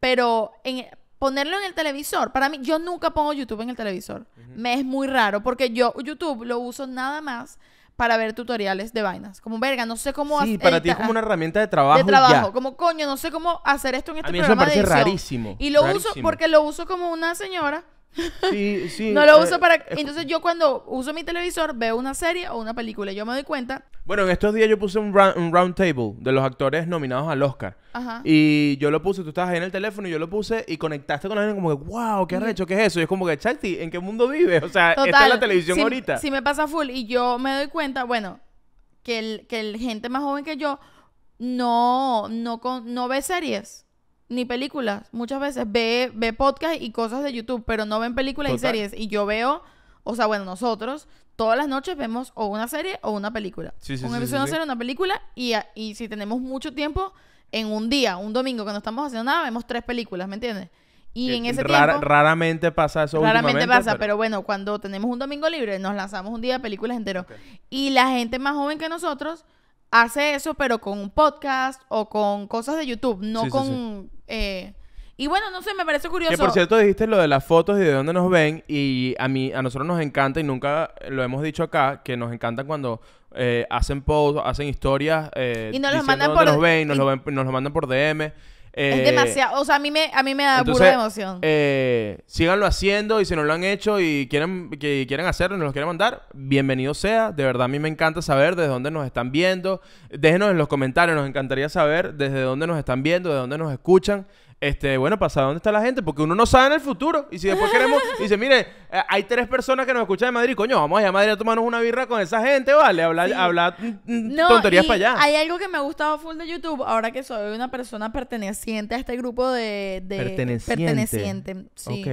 pero en, ponerlo en el televisor. Para mí, yo nunca pongo YouTube en el televisor. Me es muy raro porque yo YouTube lo uso nada más para ver tutoriales de vainas. Como, verga, no sé cómo Sí, para ti es como una ah, herramienta de trabajo. De trabajo. Como, coño, no sé cómo hacer esto en este a mí Eso me parece rarísimo. Y lo uso porque lo uso como una señora no lo eh, uso para. Entonces, yo cuando uso mi televisor, veo una serie o una película y yo me doy cuenta. Bueno, en estos días yo puse un round, table de los actores nominados al Oscar. Ajá. Y yo lo puse, tú estabas ahí en el teléfono y yo lo puse y conectaste con alguien como que, wow, qué arrecho, qué es eso. Y es como que, Chati, ¿en qué mundo vives? O sea, esta está la televisión ahorita. Sí, si me pasa full y yo me doy cuenta, bueno, que el, el gente más joven que yo no, no, no ve series ni películas. Muchas veces ve, ve podcast y cosas de YouTube, pero no ven películas y series. Y yo veo, o sea, bueno, nosotros todas las noches vemos o una serie o una película. Sí, sí, un episodio, de una una película. Y, si tenemos mucho tiempo, en un día, un domingo que no estamos haciendo nada, vemos tres películas, ¿me entiendes? Y en ese tiempo... Raramente pasa eso. Raramente pasa, pero... bueno, cuando tenemos un domingo libre, nos lanzamos un día de películas enteros. Y la gente más joven que nosotros hace eso, pero con un podcast o con cosas de YouTube, no con... Eh, y bueno, no sé, me parece curioso. Que por cierto dijiste lo de las fotos y de dónde nos ven y a mí, a nosotros nos encanta y nunca lo hemos dicho acá, que nos encanta cuando eh, hacen posts, hacen historias eh, y nos ven, y... nos lo mandan por DM es eh, demasiado, o sea, a mí me, a mí me da pura emoción. Eh, síganlo haciendo y si no lo han hecho y quieren, que quieren hacerlo nos lo quieren mandar, bienvenido sea. De verdad, a mí me encanta saber desde dónde nos están viendo. Déjenos en los comentarios, nos encantaría saber desde dónde nos están viendo, de dónde nos escuchan este, bueno, pasa, dónde está la gente? Porque uno no sabe en el futuro. Y si después queremos, [LAUGHS] dice, mire, eh, hay tres personas que nos escuchan de Madrid, coño, vamos allá a Madrid a tomarnos una birra con esa gente, ¿vale? Hablar, hablar mm, mm, tonterías para allá. Hay algo que me ha gustado full de YouTube, ahora que soy una persona perteneciente a este grupo de. perteneciente. Perteneciente. Sí,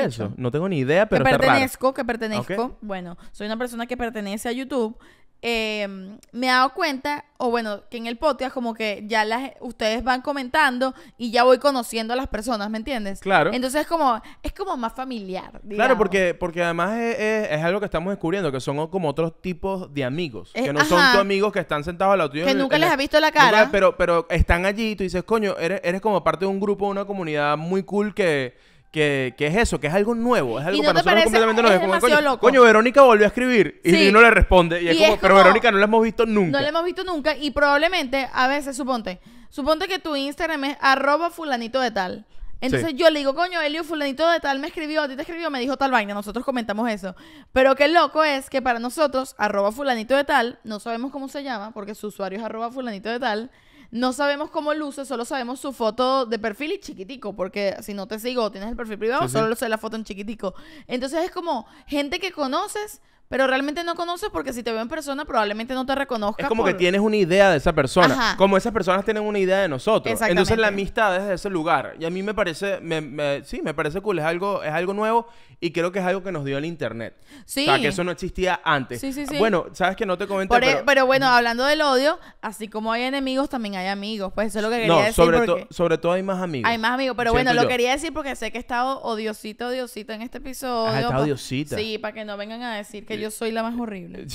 eso? No tengo ni idea, pero. Que pertenezco, que pertenezco. Bueno, soy una persona que pertenece a YouTube. Em, me he dado cuenta, o bueno, que en el podcast como que ya las, ustedes van comentando y ya voy conociendo a las personas, ¿me entiendes? Claro. Entonces es como, es como más familiar. Claro, porque, porque además es, algo que estamos descubriendo, que son como otros tipos de amigos, eh, que no son tus amigos que están sentados al lado Que nunca les ha has visto la cara. pero, pero están allí y tú dices, coño, eres, eres como parte de un grupo, una comunidad muy cool que que, es eso, que es algo nuevo, es algo para nosotros completamente nuevo. Es coño, Verónica volvió a escribir y, no le responde. Y, pero Verónica no la hemos visto nunca. No la hemos visto nunca y probablemente a veces, suponte, suponte que tu Instagram es arroba fulanito de tal. Entonces yo le digo, coño, Elio fulanito de tal me escribió, a ti te escribió, me dijo tal vaina, nosotros comentamos eso. Pero qué loco es que para nosotros, arroba fulanito de tal, no sabemos cómo se llama, porque su usuario es arroba fulanito de tal, no sabemos cómo luce, solo sabemos su foto de perfil y chiquitico, porque si no te sigo, tienes el perfil privado, solo sé la foto en chiquitico. Entonces es como gente que conoces, pero realmente no conoces porque si te veo en persona probablemente no te reconozca. Es como que tienes una idea de esa persona, como esas personas tienen una idea de nosotros. Entonces la amistad es de ese lugar y a mí me parece, me, me, sí, me parece cool, es algo, es algo nuevo y creo que es algo que nos dio el internet. Sí. O sea, que eso no existía antes. Sí, sí, sí. Bueno, sabes que no te comenté. E- pero... pero... bueno, hablando del odio, así como hay enemigos, también hay amigos. Pues eso es lo que quería decir. Sobre, porque... sobre todo hay más amigos. Hay más amigos, pero bueno, lo quería decir porque sé que he estado odiosito, odiosito en este episodio. Has estado odiosita. Sí, para que no vengan a decir que yo soy la más horrible.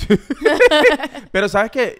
[LAUGHS] Pero sabes que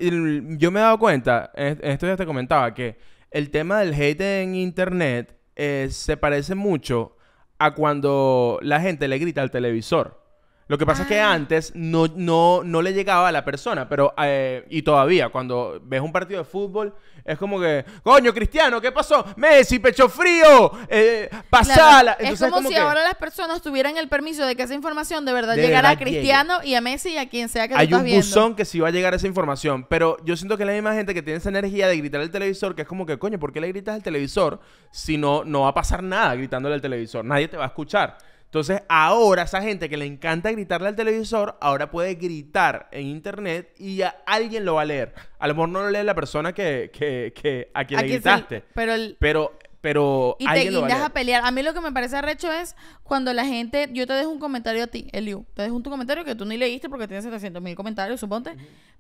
yo me he dado cuenta, en esto ya te comentaba, que el tema del hate en internet eh, se parece mucho a cuando la gente le grita al televisor. Lo que pasa es que ah. antes no, no, no le llegaba a la persona, pero eh, y todavía cuando ves un partido de fútbol es como que, coño, Cristiano, ¿qué pasó? Messi, pecho frío, eh, pasala. es, como si ahora las personas tuvieran el permiso de que esa información de verdad llegara a Cristiano y a Messi y a quien sea que Hay un buzón que sí va a llegar esa información, pero yo siento que la misma gente que tiene esa energía de gritar al televisor, que es como que, coño, ¿por qué le gritas al televisor si no, no va a pasar nada gritándole al televisor? Nadie te va a escuchar. Entonces, ahora esa gente que le encanta gritarle al televisor, ahora puede gritar en internet y alguien lo va a leer. A lo mejor no lo lee la persona que, que, a quien le gritaste. pero, el... pero pero y te guindas a, pelear. A mí lo que me parece arrecho es cuando la gente, yo te dejo un comentario a ti, Eliu, te dejo un tu comentario que tú ni leíste porque tienes 700 mil comentarios, suponte,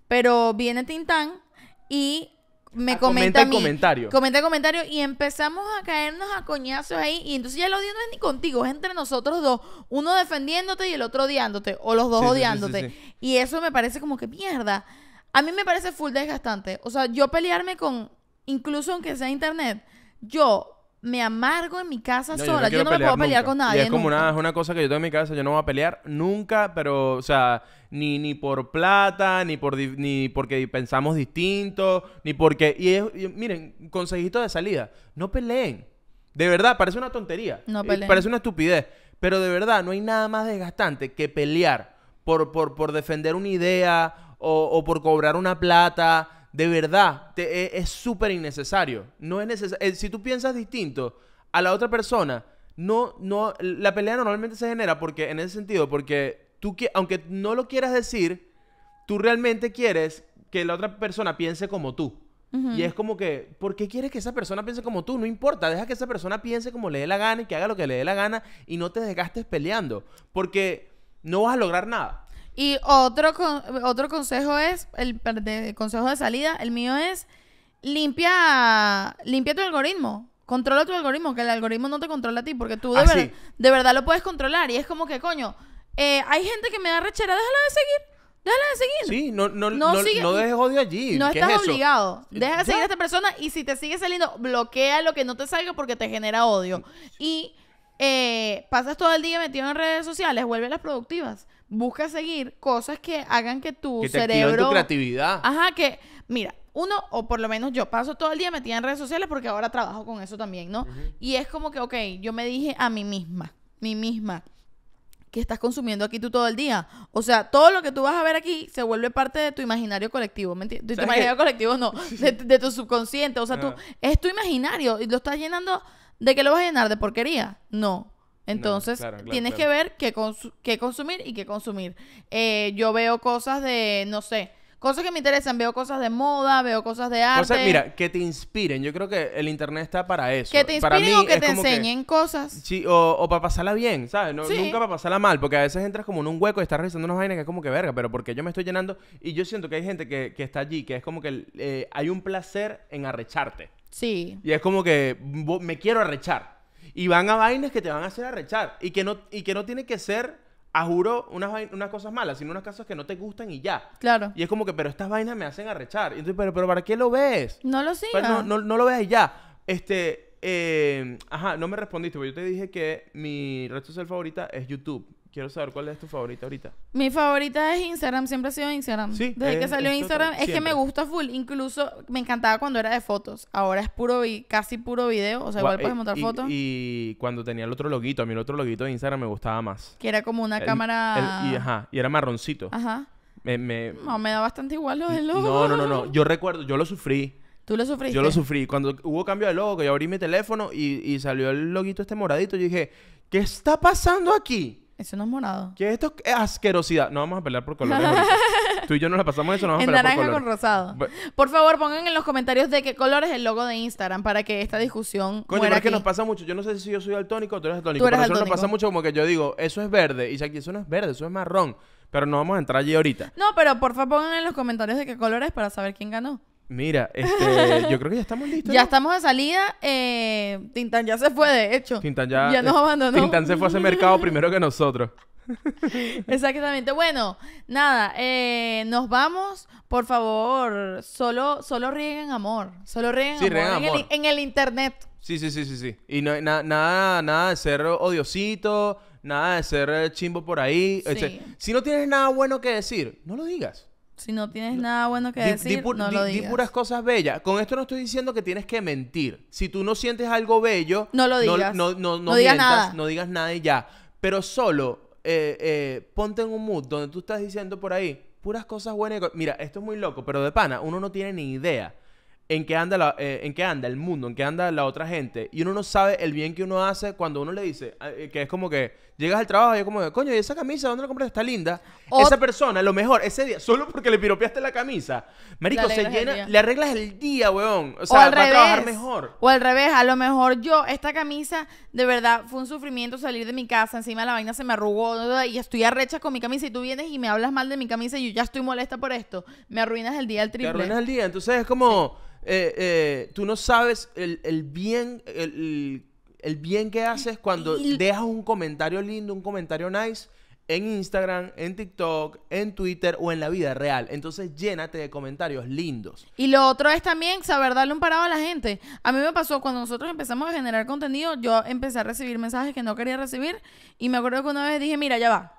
pero viene Tintán y me ah, comenta, el comentario. Comenta comentario y empezamos a caernos a coñazos ahí. Y entonces ya el odio no es ni contigo, es entre nosotros dos. Uno defendiéndote y el otro odiándote. O los dos odiándote. y eso me parece como que mierda. A mí me parece full desgastante. O sea, yo pelearme con, incluso aunque sea internet, yo me amargo en mi casa sola. Yo no, me puedo pelear con nadie. es como es una cosa que yo tengo en mi casa, yo no voy a pelear nunca, pero, o sea, ni, por plata, ni, por, ni porque pensamos distinto, ni porque... Y, miren, consejito de salida, no peleen. De verdad, parece una tontería. No peleen. Parece una estupidez. Pero de verdad, no hay nada más desgastante que pelear por, por, por defender una idea o, por cobrar una plata. De verdad, e, es súper innecesario. No es eh, Si tú piensas distinto a la otra persona, no, no, la pelea normalmente se genera porque, en ese sentido, porque aunque no lo quieras decir, tú realmente quieres que la otra persona piense como tú. Y es como que, ¿por qué quieres que esa persona piense como tú? No importa, deja que esa persona piense como le dé la gana y que haga lo que le dé la gana y no te desgastes peleando, porque no vas a lograr nada. Y otro, otro consejo es, el consejo de salida, el mío es, limpia, limpia tu algoritmo. Controla tu algoritmo, que el algoritmo no te controla a ti, porque tú de ah, verdad lo puedes controlar. Y es como que, coño, eh, hay gente que me da rechera, déjala de seguir. Déjala de seguir. Sí, no, no, no, dejes odio allí. No estás obligado. Deja de seguir a esta persona y si te sigue saliendo, bloquea lo que no te salga porque te genera odio. Y eh, pasas todo el día metido en redes sociales, vuelve a las productivas. Busca seguir cosas que hagan que tu que te cerebro. tu creatividad. Ajá, que. Mira, uno, o por lo menos yo paso todo el día metida en redes sociales porque ahora trabajo con eso también, ¿no? Y es como que, ok, yo me dije a mí misma, Mi misma que estás consumiendo aquí tú todo el día. O sea, todo lo que tú vas a ver aquí se vuelve parte de tu imaginario colectivo, ¿me entiendes? tu imaginario colectivo no, de, tu subconsciente. O sea, tú, ah. es tu imaginario y lo estás llenando. ¿De qué lo vas a llenar? ¿De porquería? No. Entonces, tienes que ver qué, qué, consumir y qué consumir. Eh, yo veo cosas de, no sé, cosas que me interesan. Veo cosas de moda, veo cosas de arte. sea, mira, que te inspiren. Yo creo que el internet está para eso. Que te inspiren o que te enseñen cosas. Sí, o, o para pasarla bien, ¿sabes? No, Nunca para pasarla mal, porque a veces entras como en un hueco y estás realizando unas vainas que es como que verga, pero porque yo me estoy llenando. Y yo siento que hay gente que, está allí, que es como que eh, hay un placer en arrecharte. Sí. Y es como que me quiero arrechar. Y van a vainas que te van a hacer arrechar. Y que no, y que no tiene que ser Ajuro juro unas, unas cosas malas, sino unas cosas que no te gustan y ya. Claro. Y es como que, pero estas vainas me hacen arrechar. Y entonces, pero, pero ¿para qué lo ves? No lo sigas. No, lo veas y ya. Este, eh, ajá, no me respondiste, pero yo te dije que mi red social favorita es YouTube. Quiero saber cuál es tu favorita ahorita. Mi favorita es Instagram, siempre ha sido Instagram. Sí, Desde que salió Instagram es que me gusta full. Incluso me encantaba cuando era de fotos. Ahora es puro, casi puro video. O sea, igual puedes eh, montar fotos. Y cuando tenía el otro loguito, a mí el otro loguito de Instagram me gustaba más. Que era como una cámara. y, ajá, y era marroncito. Ajá. Me, No, me da bastante igual lo del logo. No, no, no, no. Yo recuerdo, yo lo sufrí. ¿Tú lo sufriste? Yo lo sufrí. Cuando hubo cambio de logo, yo abrí mi teléfono y, y salió el loguito este moradito, yo dije, ¿qué está pasando aquí? Eso no es morado. ¿Qué esto? Es asquerosidad. No vamos a pelear por colores. [LAUGHS] Tú y yo nos la pasamos eso, no vamos en a pelear naranja por colores. con rosado. Por favor, pongan en los comentarios de qué color es el logo de Instagram para que esta discusión. Coño, es que nos pasa mucho. Yo no sé si yo soy altónico o tú eres altónico. pero Eso nos pasa mucho como que yo digo, eso es verde. Y aquí eso no es verde, eso es marrón. Pero no vamos a entrar allí ahorita. No, pero por favor pongan en los comentarios de qué color es para saber quién ganó. Mira, este, yo creo que ya estamos listos. Ya estamos de salida. Eh, ya se fue, de hecho. Tintan ya, ya nos eh, abandonó. se fue a ese mercado primero que nosotros. [LAUGHS] Exactamente. Bueno, nada, eh, nos vamos. Por favor, solo, solo rieguen amor. Solo rieguen amor, en, El, internet. Sí, sí, sí, sí, sí. Y no, nada, nada de ser odiosito, nada de ser eh, chimbo por ahí. Si no tienes nada bueno que decir, no lo digas. Si no tienes nada bueno que decir, no lo digas. Di puras cosas bellas. Con esto no estoy diciendo que tienes que mentir. Si tú no sientes algo bello, no lo digas. No, digas nada. No digas nada y ya. Pero solo eh, eh, ponte en un mood donde tú estás diciendo por ahí puras cosas buenas. Mira, esto es muy loco, pero de pana, uno no tiene ni idea en qué anda, eh, en qué anda el mundo, en qué anda la otra gente. Y uno no sabe el bien que uno hace cuando uno le dice, que es como que Llegas al trabajo y es como, coño, ¿y esa camisa dónde la compraste? Está linda. Esa persona, a lo mejor, ese día, solo porque le piropeaste la camisa, marico, se llena, le arreglas el día, weón. O sea, a trabajar mejor. O al revés, a lo mejor yo, esta camisa, de verdad, fue un sufrimiento salir de mi casa, encima la vaina se me arrugó y estoy arrecha con mi camisa y tú vienes y me hablas mal de mi camisa y yo ya estoy molesta por esto. Me arruinas el día al triple. Me arruinas el día, entonces es como... Eh, eh, tú no sabes el, bien, el el bien que haces cuando dejas un comentario lindo, un comentario nice en Instagram, en TikTok, en Twitter o en la vida real. Entonces llénate de comentarios lindos. Y lo otro es también saber darle un parado a la gente. A mí me pasó cuando nosotros empezamos a generar contenido, yo empecé a recibir mensajes que no quería recibir y me acuerdo que una vez dije, mira, ya va,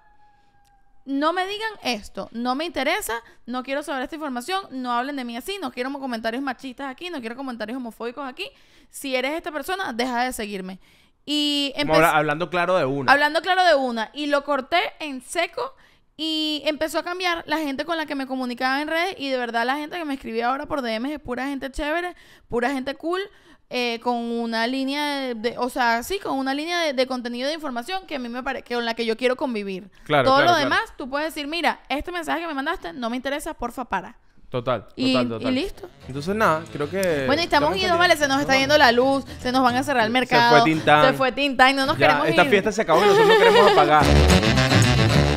no me digan esto, no me interesa, no quiero saber esta información, no hablen de mí así, no quiero comentarios machistas aquí, no quiero comentarios homofóbicos aquí. Si eres esta persona, deja de seguirme. Y Ahora, hablando claro de una. Hablando claro de una. Y lo corté en seco y empezó a cambiar la gente con la que me comunicaba en redes y de verdad la gente que me escribía ahora por DM es pura gente chévere, pura gente cool, eh, con una línea de, o sea sí con una línea de, de contenido de información que a mí me parece que con la que yo quiero convivir todo lo demás tú puedes decir mira este mensaje que me mandaste no me interesa porfa para Total, total, y, total. Y listo. Entonces, nada, creo que. Bueno, y estamos yendo, vale, se nos está yendo la luz, se nos van a cerrar el mercado. Se fue Tintán. Se fue Tintán, no nos queremos Esta fiesta se acabó y nosotros no queremos apagar. [LAUGHS]